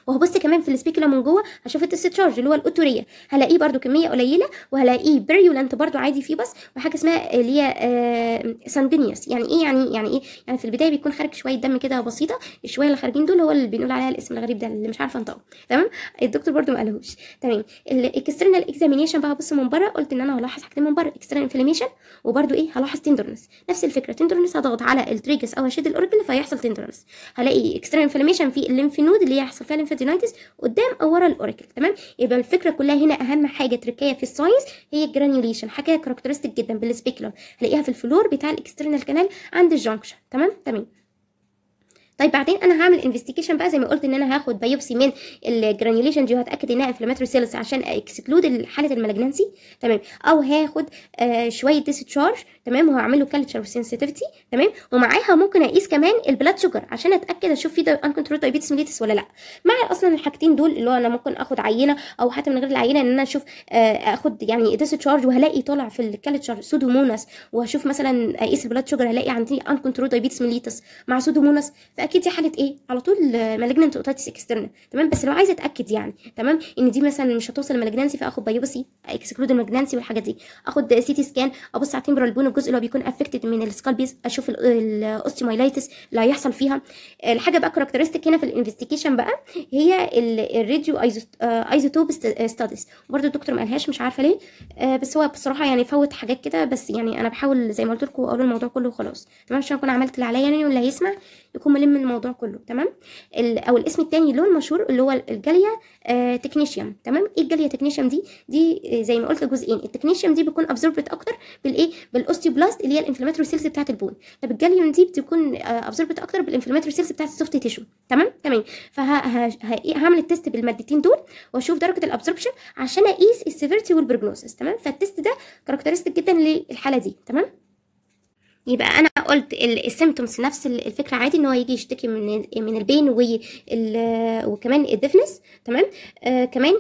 وهبص كمان في السبيكولا من جوه هشوف التستشارج اللي هو القطوريه هلاقيه برده كميه قليله وهلاقيه بريولانت برده عادي فيه بس وحاجه اسمها اللي هي ساندينيوس يعني ايه يعني إيه؟ يعني ايه يعني في البدايه بيكون خارج شويه دم كده بسيطه الشويه اللي خارجين دول هو اللي بنقول عليها الاسم الغريب ده اللي مش عارفه انطقه تمام الدكتور برده ما قالهوش تمام الاكسترنال اكزامينيشن بقى هبص من بره قلت ان انا هلاحظ حاجتين من بره اكسترنال انفلاميشن وبرده ايه هلاحظ تندرنس نفس الفكره تندرنس هضغط على التريجس او هشد الاوربل فيحصل تندرنس هلاقي اكسترنال انفلاميشن في الليمف نود اللي هيحصل فيها كاردينايتس قدام او ورا الاوراكل تمام يبقى الفكره كلها هنا اهم حاجه تركيه في الساينس هي الجرانيوليشن حاجه كاركترستيك جدا بالسبيكولوم هلاقيها في الفلور بتاع الاكسترنال كانال عند الجنكشن تمام تمام طيب بعدين انا هعمل انفستيجيشن بقى زي ما قلت ان انا هاخد بايوبسي من الجرانيوليشن دي وهتاكد انها انفلاماتوري سيلز عشان اكسكلود حاله المالجنسي تمام او هاخد آه شويه ديسشارج تمام وهعمل له كالتشر سنسيتيفيتي تمام ومعاها ممكن اقيس كمان البلاد شوجر عشان اتاكد اشوف في ان كنترول دايبيتس ميليتس ولا لا مع اصلا الحاجتين دول اللي هو انا ممكن اخد عينه او حتى من غير العينه ان انا اشوف آه اخد يعني ديسشارج وهلاقي طالع في الكالتشر سودوموناس وهشوف مثلا اقيس البلاد شوجر هلاقي عندي ان كنترول دايبيتس ميليتس مع سودوموناس اكيد دي حاله ايه على طول مالجننت اوتيتس اكسترنا تمام بس لو عايزه اتاكد يعني تمام ان دي مثلا مش هتوصل لمالجننسي فاخد بايوبسي اكسكلود المالجننسي والحاجات دي اخد سي تي سكان ابص على تيمبرال بون الجزء اللي هو بيكون افكتد من السكالبيز اشوف الاوستيمايلايتس اللي هيحصل فيها الحاجه بقى كاركترستيك هنا في الانفستيجيشن بقى هي الراديو ايزوتوب ستاديز برده الدكتور ما قالهاش مش عارفه ليه آه، بس هو بصراحه يعني فوت حاجات كده بس يعني انا بحاول زي ما قلت لكم اقول الموضوع كله وخلاص تمام عشان اكون عملت اللي عليا يعني واللي هيسمع يكون ملم من الموضوع كله تمام او الاسم الثاني اللي هو المشهور اللي هو الجاليه آه تكنيشيوم تمام ايه الجاليه تكنيشيوم دي دي آه، زي ما قلت جزئين التكنيشيوم دي بتكون ابزوربت اكتر بالايه بالاوستيوبلاست اللي هي الانفلاماتوري سيلز بتاعه البون طب الجاليوم دي بتكون ابزوربت آه، اكتر بالانفلاماتوري سيلز بتاعه السوفت تيشو تمام تمام فهعمل إيه، التيست بالمادتين دول واشوف درجه الابزوربشن عشان اقيس السيفيرتي والبروجنوسيس تمام فالتيست ده كاركترستيك جدا للحاله دي تمام يبقى انا قلت السيمتومز نفس الفكره عادي ان هو يجي يشتكي من من البين وكمان الديفنس تمام آه كمان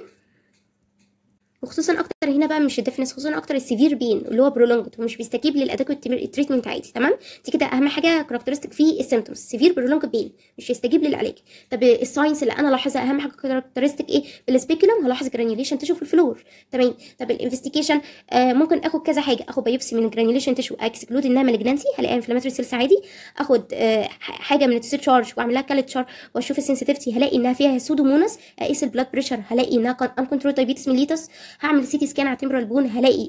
وخصوصا اكتر هنا بقى مش الديفنس خصوصا اكتر السيفير بين اللي هو برولونجد ومش بيستجيب للادكويت تريتمنت عادي تمام دي كده اهم حاجه كاركترستيك في السيمتومز سيفير برولونجد بين مش يستجيب للعلاج طب الساينس اللي انا لاحظها اهم حاجه كاركترستيك ايه السبيكولم هلاحظ جرانيوليشن تشو في الفلور تمام طب الانفستيجيشن آه ممكن اخد كذا حاجه اخد بايوبسي من جرانيوليشن تشو اكسكلود انها مالجنسي هلاقيها انفلاماتوري سيلز عادي اخد آه حاجه من التسيل شارج واعمل لها كالتشر واشوف السنسيتيفيتي هلاقي انها فيها سودومونس اقيس البلاد بريشر هلاقي انها ان كنترول دايبيتس ميليتس هعمل سيتي سكان على هعتبر البون هلاقي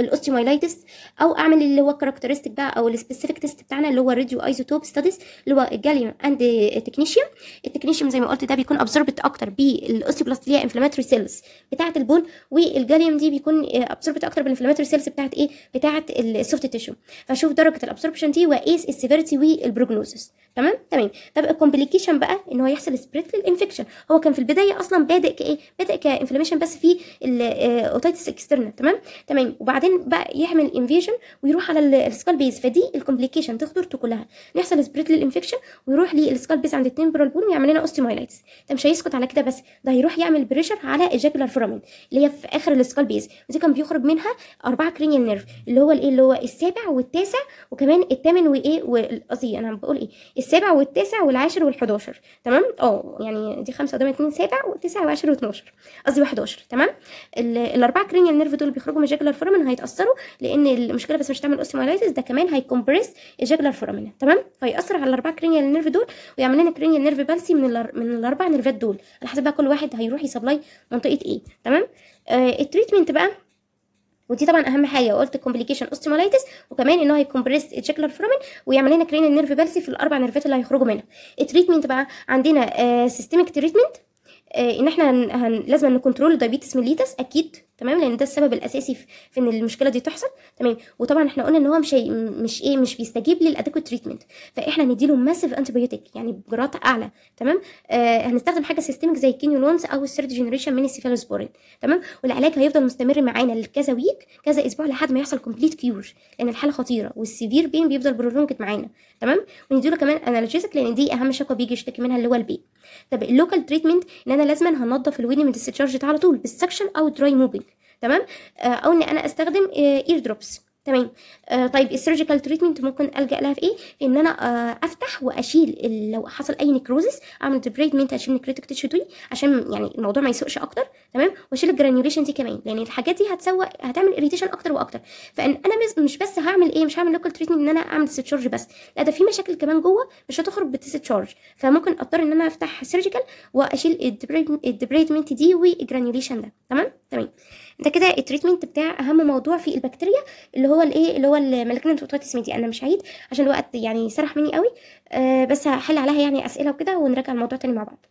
الاوستيومايلايتس او اعمل اللي هو الكاركترستيك بقى او السبيسيفيك تيست بتاعنا اللي هو الراديو ايزوتوب ستاديز اللي هو الجاليوم اند تكنيشيوم التكنيشيوم زي ما قلت ده بيكون ابزوربت اكتر بالاوستيوبلاستيليا انفلاماتوري سيلز بتاعه البون والجاليوم دي بيكون ابزوربت اكتر بالانفلاماتوري سيلز بتاعه ايه بتاعه السوفت تيشو فشوف درجه الابسوربشن دي وايس السيفيرتي والبروجنوزس تمام تمام طب الكومبليكيشن بقى ان هو يحصل سبريد للانفكشن هو كان في البدايه اصلا بادئ كايه بادئ كانفلاميشن بس في اوتيتس آه، اكسترنال تمام تمام وبعدين بقى يعمل انفيجن ويروح على السكال بيز فدي الكومبليكيشن تخطر كلها نحصل سبريت للانفكشن ويروح للسكال بيز عند التمبرال بون ويعمل لنا اوستيمايلايتس ده مش هيسكت على كده بس ده هيروح يعمل بريشر على اجاكولار فورامين اللي هي في اخر السكال بيز ودي كان بيخرج منها اربعه كرينيال نيرف اللي هو الايه اللي هو السابع والتاسع وكمان الثامن وايه قصدي انا بقول ايه السابع والتاسع والعاشر وال11 تمام اه يعني دي خمسه قدام اتنين سابع وتسع وعشر و12 قصدي 11 تمام الاربعه كرينيال نيرف دول بيخرجوا من الجاجلر فورامين هيتاثروا لان المشكله بس مش هتعمل اوستيومالايتس ده كمان هيكمبريس الجاجلر فورامين تمام فيأثر على الاربعه كرينيال نيرف دول ويعمل لنا كرينيال نيرف بالسي من من الاربع نيرفات دول على حسب بقى كل واحد هيروح يسبلاي منطقه ايه تمام آه التريتمنت بقى ودي طبعا اهم حاجه وقلت كومبليكيشن اوستيمولايتس وكمان ان هو هيكمبريس الجاجلر فرومين ويعمل لنا كرينيال نيرف بالسي في الاربع نيرفات اللي هيخرجوا منها التريتمنت بقى عندنا آه سيستميك تريتمنت آه، ان احنا هن... هن... لازم نكونترول الدايبيتس ميليتس اكيد تمام لان ده السبب الاساسي في ان المشكله دي تحصل تمام وطبعا احنا قلنا ان هو مش مش ايه مش بيستجيب للادكويت تريتمنت فاحنا نديله ماسيف انتي يعني بجرات اعلى تمام آه هنستخدم حاجه سيستميك زي الكينيولونز او الثيرد جنريشن من السيفالوسبورين تمام والعلاج هيفضل مستمر معانا لكذا ويك كذا اسبوع لحد ما يحصل كومبليت كيور لان الحاله خطيره والسيفير بين بيفضل برولونجت معانا تمام ونديله كمان انالجيزك لان دي اهم شكوى بيجي يشتكي منها اللي هو البي طب اللوكال تريتمنت ان انا لازما هنضف الوين من الديسشارج على طول بالسكشن او دراي موبينج تمام آه، او ان انا استخدم اير آه، دروبس تمام آه، طيب السيرجيكال تريتمنت ممكن الجا لها في ايه ان انا افتح واشيل لو حصل اي نكروزس اعمل ديبريدمنت اشيل نكريتيك تيشو دي عشان يعني الموضوع ما يسوقش اكتر تمام واشيل الجرانيوليشن دي كمان لان الحاجات دي هتسوق هتعمل اريتيشن اكتر واكتر فان انا مش بس هعمل ايه مش هعمل لوكال تريتمنت ان انا اعمل ديسشارج بس لا ده في مشاكل كمان جوه مش هتخرج بالديسشارج فممكن اضطر ان انا افتح سيرجيكال واشيل الديبريدمنت دي والجرانيوليشن ده تمام تمام ده كده التريتمنت بتاع اهم موضوع في البكتيريا اللي هو الايه اللي هو المالجنت اوتيتس ميديا انا مش هعيد عشان الوقت يعني سرح مني قوي آه بس هحل عليها يعني اسئله وكده ونراجع الموضوع تاني مع بعض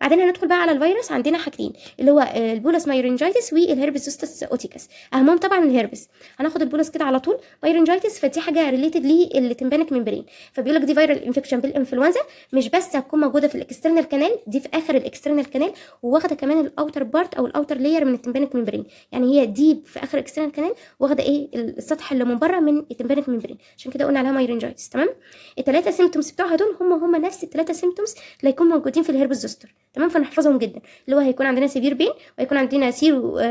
بعدين هندخل بقى على الفيروس عندنا حاجتين اللي هو آه، البولس مايرنجايتس والهربس زوستس اوتيكس اهمهم طبعا الهربس هناخد البولس كده على طول مايرنجايتس فدي حاجه ريليتد للتمبانك ممبرين فبيقول لك دي فيرال انفكشن بالانفلونزا مش بس هتكون موجوده في الاكسترنال كانال دي في اخر الاكسترنال كانال وواخده كمان الاوتر بارت او الاوتر لاير من التمبانك ممبرين يعني هي ديب في اخر الاكسترنال كانال واخده ايه السطح اللي من بره من التمبانك ممبرين عشان كده قلنا عليها مايرنجايتس تمام الثلاثه سيمتومز بتوعها دول هم هم نفس الثلاثه سيمتومز اللي هيكون موجودين في الهربس زوستر تمام فنحفظهم جدا اللي هو هيكون عندنا سيفير بين وهيكون عندنا سيرو آه،,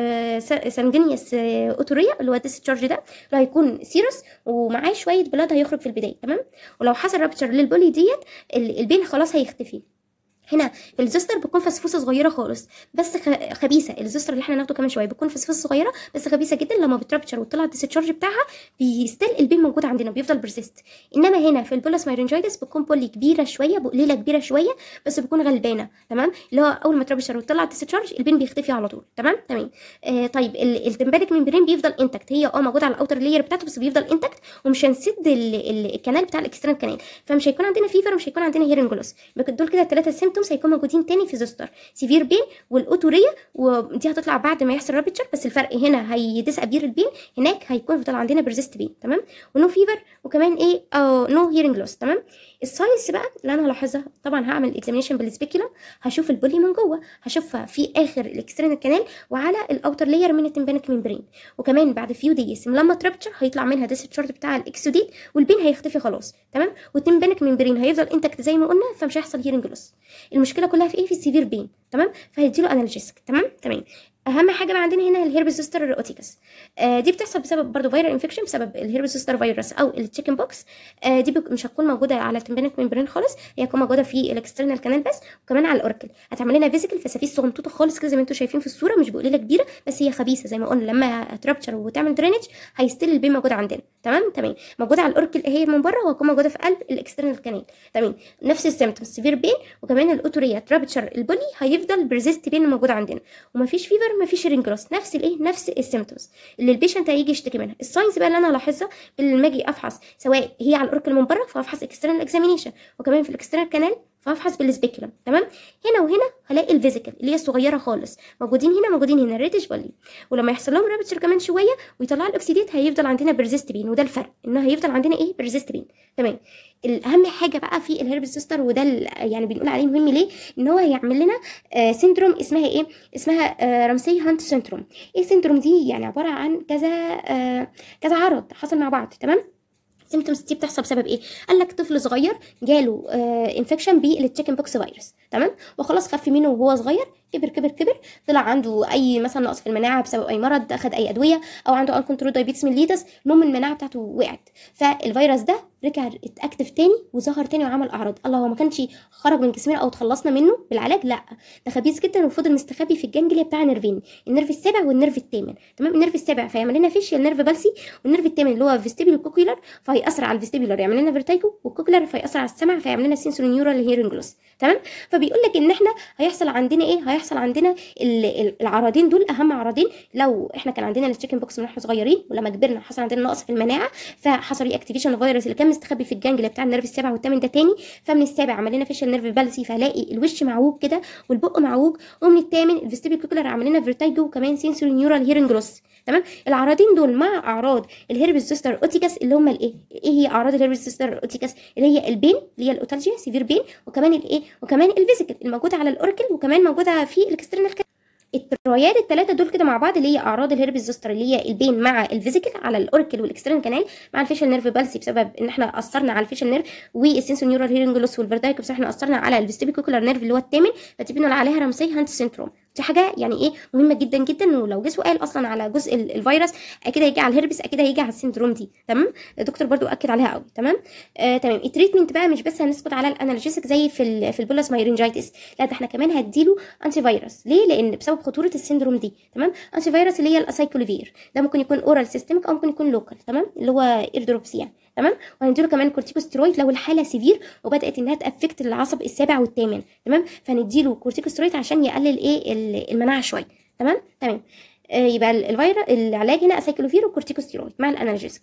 آه اوتوريا اللي هو تشارج ده اللي هيكون سيروس ومعاه شويه بلاد هيخرج في البدايه تمام ولو حصل رابتشر للبولي ديت البين خلاص هيختفي هنا الزوستر بتكون فسفوسه صغيره خالص بس خبيثه الزوستر اللي احنا ناخده كمان شويه بتكون فسفوسه صغيره بس خبيثه جدا لما بتربتشر وتطلع الديسشارج بتاعها بيستل البين موجود عندنا بيفضل بيرسيست انما هنا في البولس مايرنجايتس بتكون بولي كبيره شويه بقليله كبيره شويه بس بتكون غلبانه تمام اللي هو اول ما تربتشر وتطلع الديسشارج البين بيختفي على طول تمام تمام آه طيب التمبانيك ميمبرين بيفضل انتكت هي اه موجوده على الاوتر لاير بتاعته بس بيفضل انتكت ومش هنسد الكنال بتاع الاكسترنال كنال فمش هيكون عندنا فيفر ومش هيكون عندنا هيرنجلوس دول كده الثلاثه سيمتومز هيكون موجودين تاني في زوستر سيفير بين والاوتوريه ودي هتطلع بعد ما يحصل رابتشر بس الفرق هنا هيدس ابير البين هناك هيكون فضل عندنا بريزست بين تمام ونو فيفر وكمان ايه اه نو هيرنج لوس تمام السايس بقى اللي انا هلاحظها طبعا هعمل اكزامينشن بالسبيكولم هشوف البولي من جوه هشوفها في اخر الاكسترنال كانال وعلى الاوتر لاير من التمبانيك ميمبرين وكمان بعد فيو ديز لما تربتشر هيطلع منها ديس الشارت بتاع الاكسوديت والبين هيختفي خلاص تمام والتمبانيك ميمبرين هيفضل انتكت زي ما قلنا فمش هيحصل هيرنج لوس المشكله كلها في ايه في السيفير بين تمام فهيديله انالجيسك تمام تمام اهم حاجه بقى عندنا هنا الهيربس اوتيكس آه دي بتحصل بسبب برضو فيرال انفكشن بسبب زوستر فيروس او التشيكن بوكس آه، دي مش هتكون موجوده على التمبانيك ميمبرين خالص هي هتكون موجوده في الاكسترنال كانال بس وكمان على الاوركل هتعمل لنا فيزيكال فسافيس صغنطوطه خالص كده زي ما انتم شايفين في الصوره مش بقليله كبيره بس هي خبيثه زي ما قلنا لما ترابتشر وتعمل درينج هيستل البي موجود عندنا تمام تمام موجوده على الاوركل هي من بره وهتكون موجوده في قلب الاكسترنال كانال تمام نفس السيمتومز سيفير بين وكمان الاوتوريا ترابتشر البولي هيفضل بريزست بين موجود عندنا ومفيش فيفر ما فيش رينج كروس نفس الايه نفس السيمتومز اللي البيشنت هيجي يشتكي منها الساينس بقى اللي انا لاحظها لما اجي افحص سواء هي على الاوركل من بره فافحص اكسترنال اكزامينيشن وكمان في الاكسترنال كانال فهفحص بالسبيكولم تمام هنا وهنا هلاقي الفيزيكال اللي هي الصغيره خالص موجودين هنا موجودين هنا الريتش بالي ولما يحصل لهم رابتشر كمان شويه ويطلع الاكسيديت هيفضل عندنا بيرزيست بين وده الفرق ان هيفضل عندنا ايه بيرزيست بين تمام الاهم حاجه بقى في الهربس سيستر وده يعني بنقول عليه مهم ليه ان هو هيعمل لنا آه سيندروم اسمها ايه اسمها آه رمسي هانت سيندروم ايه السيندروم دي يعني عباره عن كذا آه كذا عرض حصل مع بعض تمام السيمتومز دي بتحصل بسبب ايه قال لك طفل صغير جاله انفكشن بالتشيكن بوكس فيروس تمام وخلاص خف منه وهو صغير كبر كبر كبر طلع عنده اي مثلا نقص في المناعه بسبب اي مرض اخد اي ادويه او عنده ان كنترول دايبيتس من ليتس المهم المناعه بتاعته وقعت فالفيروس ده رجع اتاكتف تاني وظهر تاني وعمل اعراض الله هو ما كانش خرج من جسمنا او اتخلصنا منه بالعلاج لا ده خبيث جدا وفضل مستخبي في الجنجليا بتاع نيرفين النرف السابع والنرف الثامن تمام النرف السابع فيعمل لنا فيشيال نرف بلسي والنرف الثامن اللي هو فيستيبيول كوكيولر فهيأثر على الفيستيبيولر يعمل لنا فيرتيكو والكوكيلر فيأثر على السمع فيعمل لنا سنسوري نيورال هيرنج لوس تمام فبيقول لك ان احنا هيحصل عندنا ايه هيحصل بيحصل عندنا العرضين دول اهم عرضين لو احنا كان عندنا الشيكن بوكس من واحنا صغيرين ولما كبرنا حصل عندنا نقص في المناعه فحصل ري اكتيفيشن الفيروس اللي كان مستخبي في الجانجليا بتاع النرف السابع والثامن ده تاني فمن السابع عمل لنا فيشل نيرف بالسي فهلاقي الوش معوج كده والبق معوج ومن الثامن الفيستيبل كوكلر عمل لنا فيرتايجو وكمان سنسوري نيورال هيرنج لوس تمام العرضين دول مع اعراض الهيربس زوستر اوتيكاس اللي هم الايه ايه هي اعراض الهيربس زوستر اوتيكاس اللي هي البين اللي هي الاوتالجيا سيفير بين وكمان الايه وكمان الفيزيكال الموجوده على الاوركل وكمان موجوده في الاكسترنال الترياد الثلاثه دول كده مع بعض اللي هي اعراض الهربس زوستر اللي هي البين مع الفيزيكال على الاوركل والاكسترنال كانال مع الفيشال نيرف بالسي بسبب ان احنا اثرنا على الفيشال نيرف والسنسو نيورال هيرنج لوس بس احنا اثرنا على الفيستيبيكوكولار نيرف اللي هو الثامن فتبين عليها رمسي هانت سنتروم دي حاجه يعني ايه مهمه جدا جدا ولو جه سؤال اصلا على جزء الفيروس اكيد هيجي على الهربس اكيد هيجي على السندروم دي تمام الدكتور برضو اكد عليها قوي تمام آه تمام التريتمنت بقى مش بس هنسكت على الانالجيسك زي في في البولس مايرنجايتس لا ده احنا كمان هنديله انتي فيروس ليه لان بسبب خطوره السندروم دي تمام انتي فيروس اللي هي الاسايكلوفير ده ممكن يكون اورال سيستمك او ممكن يكون لوكال تمام اللي هو ايردروبس يعني تمام وهنديله كمان كورتيكوسترويد لو الحاله سيفير وبدات انها تافكت العصب السابع والثامن تمام فهنديله كورتيكوسترويد عشان يقلل ايه المناعه شويه تمام تمام آه، يبقى الفيروس العلاج هنا اسايكلوفير وكورتيكوستيرويد مع الانالجيسك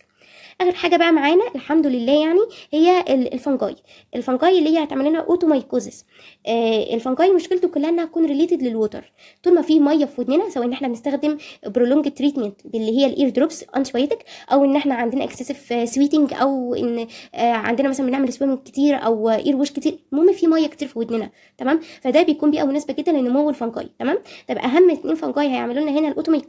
اخر حاجه بقى معانا الحمد لله يعني هي الفنجاي الفنجاي اللي هي هتعمل لنا اوتومايكوزيس آه الفنجاي مشكلته كلها انها تكون ريليتد للووتر طول ما في ميه في ودننا سواء ان احنا بنستخدم برولونج تريتمنت اللي هي الاير دروبس انتيبيوتيك او ان احنا عندنا اكسسيف آه، سويتنج او ان آه عندنا مثلا بنعمل سويمنج كتير او اير ووش كتير المهم في ميه كتير في ودننا تمام فده بيكون بيئه مناسبه جدا لنمو الفنجاي تمام طب اهم اثنين فنجاي هيعملوا لنا هنا الاوتو من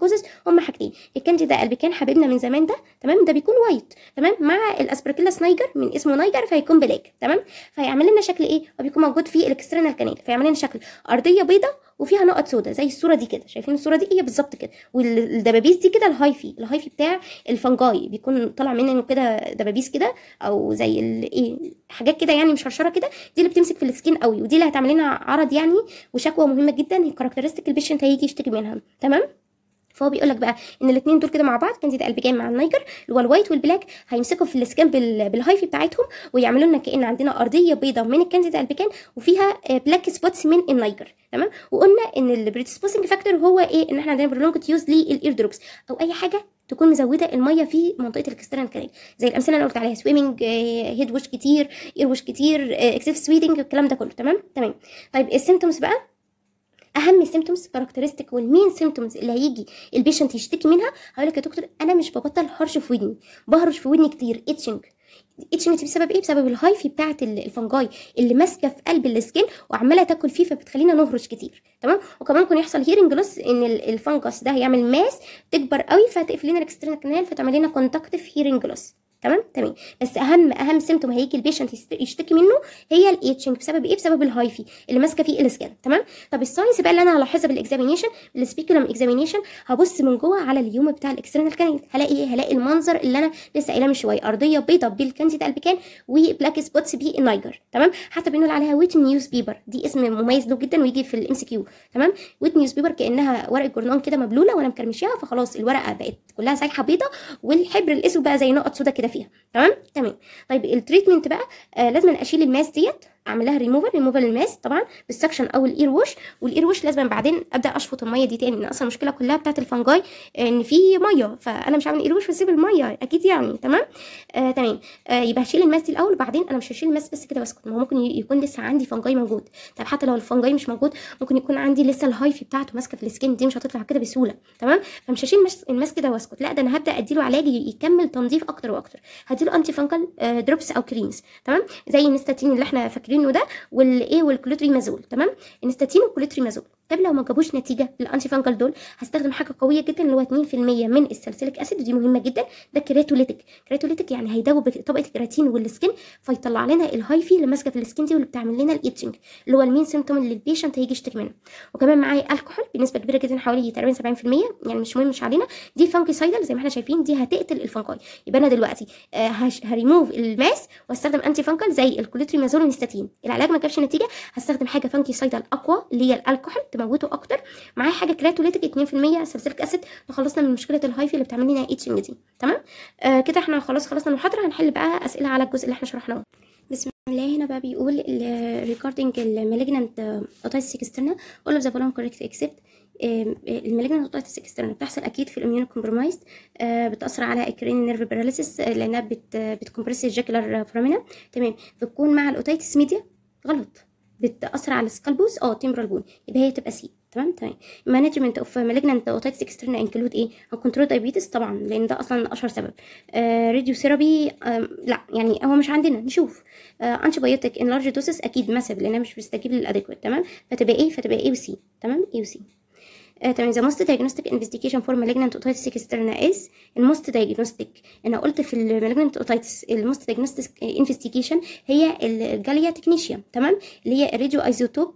هما حاجتين الكانديدا ده البيكان حبيبنا من زمان ده تمام ده بيكون وايت تمام مع الاسبركيلا سنايجر من اسمه نايجر فهيكون بلاك تمام فيعمل لنا شكل ايه وبيكون موجود في الاكسترنال كانيل فيعمل لنا شكل ارضيه بيضاء وفيها نقط سوداء زي الصوره دي كده شايفين الصوره دي هي بالظبط كده والدبابيس دي كده الهايفي الهايفي بتاع الفنجاي بيكون طالع منه كده دبابيس كده او زي ايه حاجات كده يعني مشرشره كده دي اللي بتمسك في السكين قوي ودي اللي هتعمل لنا عرض يعني وشكوى مهمه جدا الكاركترستيك البيشنت هيجي يشتكي منها تمام فهو بيقول لك بقى ان الاثنين دول كده مع بعض كانديدا البيجان مع النايجر اللي هو الوايت والبلاك هيمسكوا في السكان بالهايفي بتاعتهم ويعملوا لنا كان عندنا ارضيه بيضاء من الكانديدا البيجان وفيها بلاك آه، سبوتس من النايجر تمام وقلنا ان البريدسبوسنج فاكتور هو ايه ان احنا عندنا برولونج يوز للاير دروبس او اي حاجه تكون مزوده الميه في منطقه الكسترن كانال زي الامثله اللي انا قلت عليها سويمنج هيد وش كتير اير وش كتير اكسيف آه، سويدنج الكلام ده كله تمام تمام طيب السيمتومز بقى اهم سيمتومز كاركترستيك والمين سيمتومز اللي هيجي البيشنت يشتكي منها هقول لك يا دكتور انا مش ببطل هرش في ودني بهرش في ودني كتير اتشنج اتشنج دي بسبب ايه بسبب الهايفي بتاعه الفنجاي اللي ماسكه في قلب السكين وعماله تاكل فيه فبتخلينا نهرش كتير تمام وكمان ممكن يحصل هيرنج لوس ان الفنجس ده هيعمل ماس تكبر قوي فتقفل لنا الاكسترنال كانال فتعمل لنا كونتاكتيف هيرنج لوس تمام تمام بس اهم اهم سيمتوم هيجي البيشنت يشتكي منه هي الايتشنج بسبب ايه بسبب الهايفي اللي ماسكه فيه الاسكان تمام طب الساينس بقى اللي انا هلاحظها بالاكزامينيشن السبيكولم اكزامينيشن هبص من جوه على اليوم بتاع الاكسترنال كانديد هلاقي ايه هلاقي المنظر اللي انا لسه قايلاه من شويه ارضيه بيضاء بالكانديد كان وبلاك سبوتس بالنايجر تمام حتى بنقول عليها ويت نيوز بيبر دي اسم مميز له جدا ويجي في الام سي كيو تمام ويت نيوز بيبر كانها ورقه جورنان كده مبلوله وانا مكرمشاها فخلاص الورقه بقت كلها سايحه بيضاء والحبر الاسود بقى زي نقط سودا كده فيها تمام تمام طيب التريتمنت بقى آه لازم اشيل الماس ديت اعمل لها ريموفر ريموفر الماس طبعا بالسكشن او الاير ووش والاير ووش لازم بعدين ابدا اشفط الميه دي تاني لان اصلا المشكله كلها بتاعت الفنجاي ان في ميه فانا مش هعمل اير ووش واسيب الميه اكيد يعني تمام آه تمام آه يبقى هشيل الماس دي الاول وبعدين انا مش هشيل الماس بس كده واسكت ما هو ممكن يكون لسه عندي فنجاي موجود طب حتى لو الفنجاي مش موجود ممكن يكون عندي لسه الهايفي بتاعته ماسكه في السكين دي مش هتطلع كده بسهوله تمام فمش هشيل الماس كده واسكت لا ده انا هبدا اديله علاج يكمل تنظيف اكتر واكتر هديله انتي فانجل آه دروبس او كريمز تمام زي النستاتين اللي احنا فاكرين الكلينو ده والايه والكلوتري مازول تمام انستاتين مازول طب لو ما جابوش نتيجه للانتي فانجل دول هستخدم حاجه قويه جدا اللي هو 2% من السلسلك اسيد ودي مهمه جدا ده كريتوليتك كريتوليتك يعني هيدوب طبقه الكراتين والسكن فيطلع لنا الهايفي اللي ماسكه في السكن دي واللي بتعمل لنا الايتشنج اللي هو المين سيمتوم اللي البيشنت هيجي يشتكي منه وكمان معايا الكحول بنسبه كبيره جدا حوالي تقريبا 70% يعني مش مهم مش علينا دي فانجيسايدال زي ما احنا شايفين دي هتقتل الفانجاي يبقى انا دلوقتي آه، هريموف الماس واستخدم انتي فانجل زي الكوليتريمازول والنستاتين العلاج ما جابش نتيجه هستخدم حاجه فانجيسايدال اقوى اللي هي الكحول تموته اكتر معاه حاجه كراتوليتك 2% سلسلك اسيد تخلصنا من مشكله الهايفي اللي بتعمل لنا اتشنج دي تمام آه كده احنا خلاص خلصنا المحاضره هنحل بقى اسئله على الجزء اللي احنا شرحناه بسم الله هنا بقى بيقول ريجاردنج المالجنت اوتايتس اكسترنا اول اوف ذا بولون كوريكت اكسبت المالجنت اوتايتس اكسترنا بتحصل اكيد في الاميون كومبرومايزد آه، بتاثر على الكرين نيرف باراليسيس لانها بتكمبرس الجاكلر فرامينا تمام بتكون مع الاوتايتس ميديا غلط بتاثر على السكالبوس اه تيمبرال بون يبقى هي تبقى سي تمام تمام مانجمنت اوف مالجنانت اوتايتس اكسترنا انكلود ايه كنترول دايبيتس طبعا لان ده اصلا اشهر سبب آه راديو ثيرابي آه لا يعني هو مش عندنا نشوف آه انتي بايوتيك ان لارج دوسس اكيد مسب لانها مش بتستجيب للادكويت تمام فتبقى ايه فتبقى ايه وسي تمام ايه وسي تمام ذا موست دايجنوستيك انفستيجيشن فور مالجنت اوتيتس اكسترنا از الموست دايجنوستيك انا قلت في المالجنت اوتيتس الموست دايجنوستيك انفستيجيشن هي الجاليا تكنيشيا تمام اللي هي الراديو ايزوتوب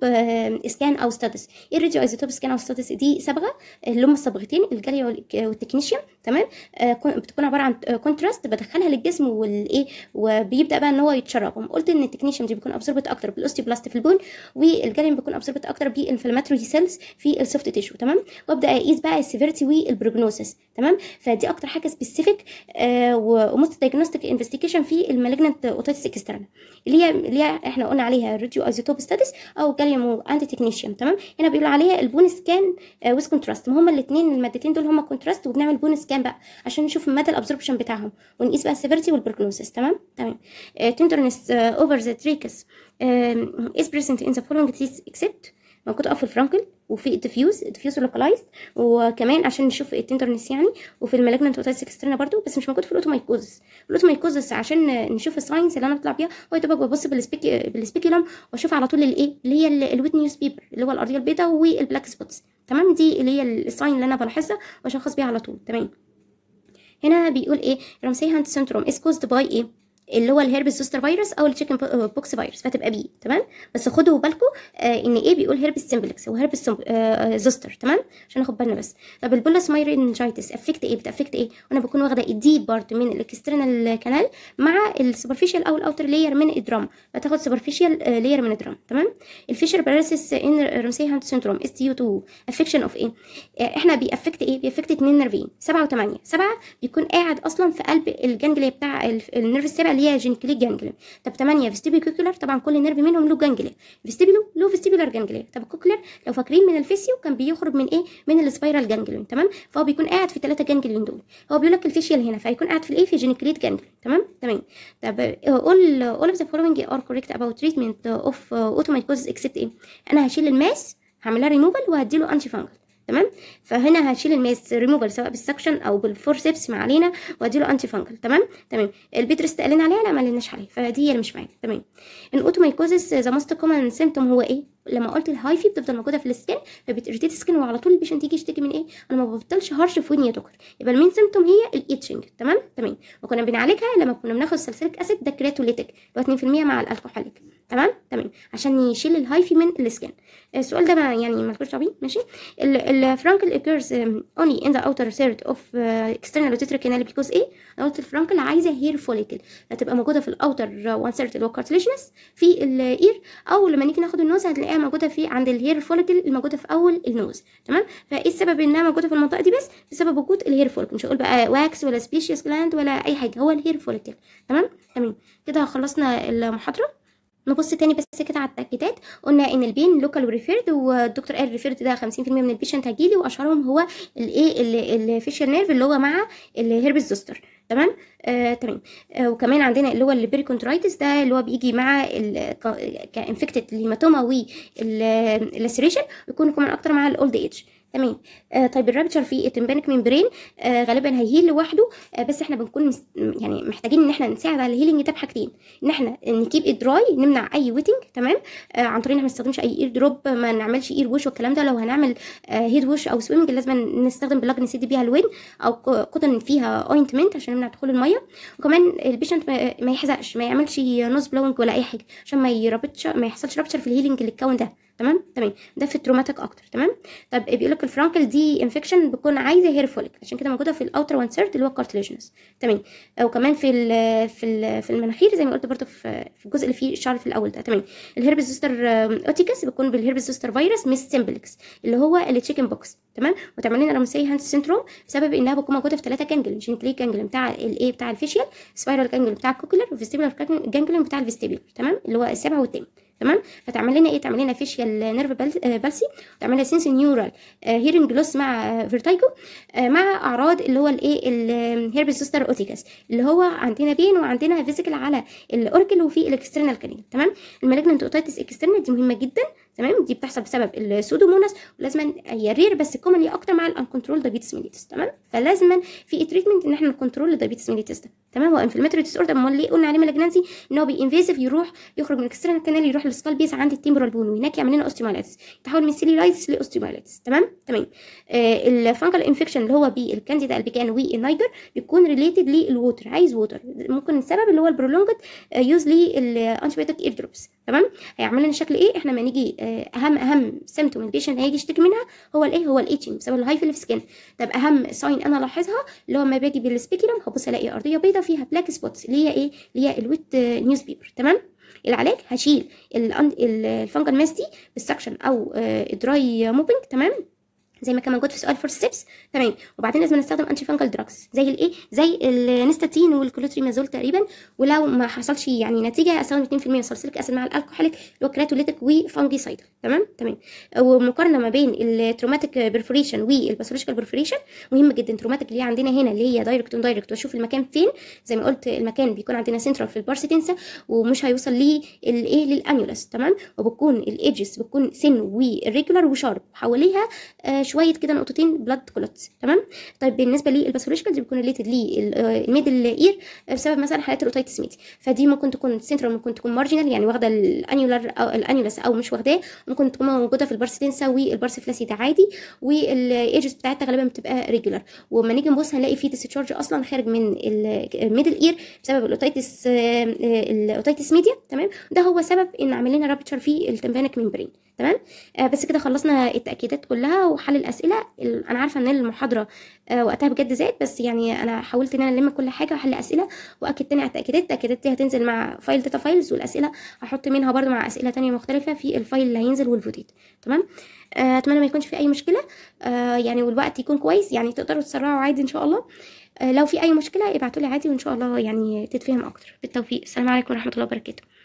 سكان او ستاتس ايه الراديو ايزوتوب سكان او ستاتس دي صبغه اللي هم الصبغتين الجاليا والتكنيشيا تمام آه، بتكون عباره عن كونتراست آه، بدخلها للجسم والايه وبيبدا بقى ان هو يتشرب قلت ان التكنيشن دي بيكون ابسوربت اكتر بالاوستيوبلاست في البون والجاليوم بيكون ابسوربت اكتر بالانفلاماتوري سيلز في السوفت تيشو تمام وابدا اقيس بقى السيفيرتي والبروجنوسيس تمام فدي اكتر حاجه سبيسيفيك آه، وموست دايجنوستيك انفستيجيشن في المالجنت اوتيتس اكسترنال اللي هي اللي هي احنا قلنا عليها الريديو ايزوتوب ستاتس او جاليوم اند تكنيشيوم تمام هنا بيقولوا عليها البون سكان ويز كونتراست هما الاثنين المادتين دول هما كونتراست وبنعمل بون سكان السرطان بقى عشان نشوف مدى الابزوربشن بتاعهم ونقيس بقى السيفيرتي والبروجنوسيس تمام تمام تندرنس اوفر ذا تريكس از بريزنت ان ذا فولونج تيس اكسبت موجود في الفرانكل وفي الدفيوز الدفيوز لوكالايزد وكمان عشان نشوف التندرنس يعني وفي المالجنت اوتايتس اكسترنا برده بس مش موجود في الاوتومايكوزس الاوتومايكوزس عشان نشوف الساينس اللي انا بطلع بيها هو دوبك ببص بالسبيك واشوف على طول الايه اللي هي الويت نيوز بيبر اللي هو الارضيه البيضاء والبلاك سبوتس تمام دي اللي هي الساين اللي انا بلاحظها واشخص بيها على طول تمام هنا بيقول ايه رمسي هاند سنتروم is caused by ايه اللي هو الهيربس زوستر فيروس او التشيكن بوكس فيروس فتبقى بي تمام بس خدوا بالكم آه، ان ايه بيقول هيربس سمبلكس وهيربس زوستر تمام عشان ناخد بالنا بس طب البولس مايرينجايتس افكت ايه بتافكت ايه وانا بكون واخده الديب بارت من الاكسترنال كانال مع السوبرفيشال او الاوتر لاير من الدرام فتاخد سوبرفيشال لاير من الدرام تمام الفيشر باراسيس ان رمسي هانت سيندروم اس تي 2 افكشن اوف ايه احنا بيافكت ايه بيافكت اتنين نيرفين 7 و8 7 بيكون قاعد اصلا في قلب الجنجليا بتاع النيرف السابع ليها هي جينكليك جانجليا طب 8 فيستيبيكوكولار طبعا كل نيرف منهم له جانجليا فيستيبيو له فيستيبيولار جانجليا طب الكوكولار لو فاكرين من الفيسيو كان بيخرج من ايه من السبايرال جانجليون تمام فهو بيكون قاعد في الثلاثه جانجليون دول هو بيقول لك الفيشيال هنا فهيكون قاعد في الايه في جينكليت جانجليا تمام تمام طب اول اول اوف ذا فولوينج ار كوريكت اباوت تريتمنت اوف اوتوماتيك كوز اكسبت ايه انا هشيل الماس هعملها ريموفال وهديله انتي فانجل تمام فهنا هشيل الماس ريموفال سواء بالسكشن او بالفورسبس ما علينا واديله انتي فانجل تمام تمام البيترست قالنا عليها لا ما قلناش عليها فدي هي اللي مش معانا تمام الاوتوميكوزس ذا موست كومن سيمتوم هو ايه لما قلت الهايفي بتفضل موجوده في السكن فبتريتيت السكن وعلى طول البيشنت يجي يشتكي من ايه انا ما بفضلش هرش في ودني يا دكتور يبقى المين سيمتوم هي الايتشنج تمام تمام وكنا بنعالجها لما كنا بناخد سلسلك اسيد ده كريتوليتك اللي هو 2% مع الالكحوليك تمام تمام عشان يشيل الهايفي من السكان آه، السؤال ده ما يعني ما لكوش طبيعي ماشي الفرانكل اكيرز اونلي ان ذا اوتر ثيرد اوف اكسترنال rotator كانال بيكوز ايه قلت الفرانكل عايزه هير فوليكل هتبقى موجوده في الاوتر وان ثيرد اللي هو كارتليشنس في الاير او لما نيجي ناخد النوز هتلاقيها موجوده في عند الهير فوليكل الموجوده في اول النوز تمام فايه السبب انها موجوده في المنطقه دي بس بسبب وجود الهير فوليكل مش هقول بقى واكس ولا سبيشيس جلاند ولا اي حاجه هو الهير فوليكل تمام تمام كده خلصنا المحاضره نبص تاني بس كده على التاكيدات قلنا ان البين لوكال وريفيرد والدكتور قال ريفيرد ده 50% من البيشنت هجيلي واشهرهم هو الايه الفيشر نيرف اللي هو مع الهيربس زوستر تمام آه تمام آه وكمان عندنا اللي هو البريكونترايتس ده اللي هو بيجي مع كانفكتد الهيماتوما واللاسيريشن يكون كمان اكتر مع الاولد ايدج تمام آه طيب الرابتشر في التمبانك ميمبرين آه غالبا هيهيل لوحده آه بس احنا بنكون مس... يعني محتاجين ان احنا نساعد على الهيلنج ده بحاجتين ان احنا نكيب دراي نمنع اي ويتنج تمام آه عن طريق ان احنا ما نستخدمش اي اير دروب ما نعملش اير وش والكلام ده لو هنعمل آه هيد وش او سويمنج لازم نستخدم بلاج نسد بيها الوين او قطن فيها اوينتمنت عشان نمنع دخول الميه وكمان البيشنت ما يحزقش ما يعملش نوز بلوينج ولا اي حاجه عشان ما يربطش ما يحصلش رابتشر في اللي للكون ده تمام تمام ده في التروماتيك اكتر تمام طب بيقول لك الفرانكل دي انفكشن بتكون عايزه هير فوليك عشان كده موجوده في الاوتر وانسيرت اللي هو الكارتليجنس تمام وكمان في الـ في الـ في المناخير زي ما قلت برده في الجزء اللي فيه الشعر في الاول ده تمام الهيربس زوستر اوتيكس بيكون بالهيربس زوستر فيروس مش سيمبلكس اللي هو التشيكن بوكس تمام وتعمل لنا رمسي هانس سيندروم بسبب انها بتكون موجوده في ثلاثه كانجل جينكلي كانجل بتاع الايه بتاع الفيشيال سبايرال كانجل بتاع الكوكلر وفيستيبولار كانجل بتاع الفيستيبولار تمام اللي هو السابع والثامن تمام فتعمل لنا ايه تعمل لنا فيشيال نيرف بالسي وتعمل لنا سنس نيورال هيرنج لوس مع فيرتايكو آه، آه، مع اعراض اللي هو الايه الهيربس سوستر اوتيكاس اللي هو عندنا بين وعندنا فيزيكال على الاوركل وفي الاكسترنال كانين تمام المالجنت اوتيتس اكسترنال دي مهمه جدا تمام دي بتحصل بسبب السودوموناس ولازما هي رير بس كومن هي اكتر مع الانكنترول دايبيتس ميليتس تمام فلازما في تريتمنت ان احنا نكنترول الدايبيتس ميليتس ده تمام هو انفلاماتوري ديس اوردر امال ليه قلنا عليه مالجنسي ان هو بانفيسيف يروح يخرج من الاكسترنال كانال يروح للسكالبيس عند التيمبرال بون وهناك يعمل لنا اوستيومايلايتس يتحول من سيليلايتس لاوستيومايلايتس تمام تمام آه الفانجل انفكشن اللي هو بالكانديدا البيكان النايجر بيكون ريليتد للووتر عايز ووتر ممكن السبب اللي هو البرولونجد يوز للانتي بايوتيك اير دروبس تمام هيعمل لنا شكل ايه احنا لما نيجي آه، آه، اهم اهم سيمتوم البيشنت هيجي يشتكي منها هو الايه هو الايتشنج بسبب الهاي في سكان طب اهم ساين انا الاحظها اللي هو لما باجي بالسبيكيوم هبص الاقي ارضيه بيضاء فيها بلاك سبوتس اللي هي ايه اللي هي الويت نيوز بيبر تمام العلاج هشيل الفانجل ماس دي بالسكشن او دراي آه، موبينج تمام زي ما كان موجود في سؤال فور ستيبس تمام وبعدين لازم نستخدم انتي فانجل دراجز زي الايه زي النستاتين والكلوتريمازول تقريبا ولو ما حصلش يعني نتيجه استخدم 2% من صلصليك اسيد مع الالكوحوليك اللي هو كراتوليتيك وفانجيسايد تمام تمام ومقارنه ما بين التروماتيك برفوريشن والباثولوجيكال برفوريشن مهم جدا تروماتيك اللي هي عندنا هنا اللي هي دايركت اون دايركت واشوف المكان فين زي ما قلت المكان بيكون عندنا سنترال في البارسيتنسا ومش هيوصل ليه الايه للانيولس تمام وبتكون الايدجز بتكون سن وريجولار وشارب حواليها آه، شويه كده نقطتين بلاد كلوتس تمام طيب بالنسبه للباثولوجيكال دي بيكون ريليتد للميدل آه، اير بسبب مثلا حالات الاوتيتس ميدي فدي ممكن تكون سنترال ممكن تكون مارجنال يعني واخده الانيولار او الانيولس او مش واخداه ممكن تكون موجوده في البارس تنسا والبارس فلاسيدا عادي والايجز بتاعتها غالبا بتبقى ريجولار ولما نيجي نبص هنلاقي في ديسشارج اصلا خارج من الميدل اير بسبب الاوتيتس آه، آه، الاوتيتس ميديا تمام ده هو سبب ان عملنا رابتشر في التمبانك ميمبرين تمام آه بس كده خلصنا التاكيدات كلها وحل الاسئله انا عارفه ان المحاضره آه وقتها بجد زاد بس يعني انا حاولت ان انا الم كل حاجه وحل اسئله واكد تاني على التاكيدات التاكيدات دي هتنزل مع فايل داتا فايلز والاسئله هحط منها برده مع اسئله تانية مختلفه في الفايل اللي هينزل والفوديت تمام آه اتمنى ما يكونش في اي مشكله آه يعني والوقت يكون كويس يعني تقدروا تسرعوا عادي ان شاء الله آه لو في اي مشكله ابعتوا لي عادي وان شاء الله يعني تتفهم اكتر بالتوفيق السلام عليكم ورحمه الله وبركاته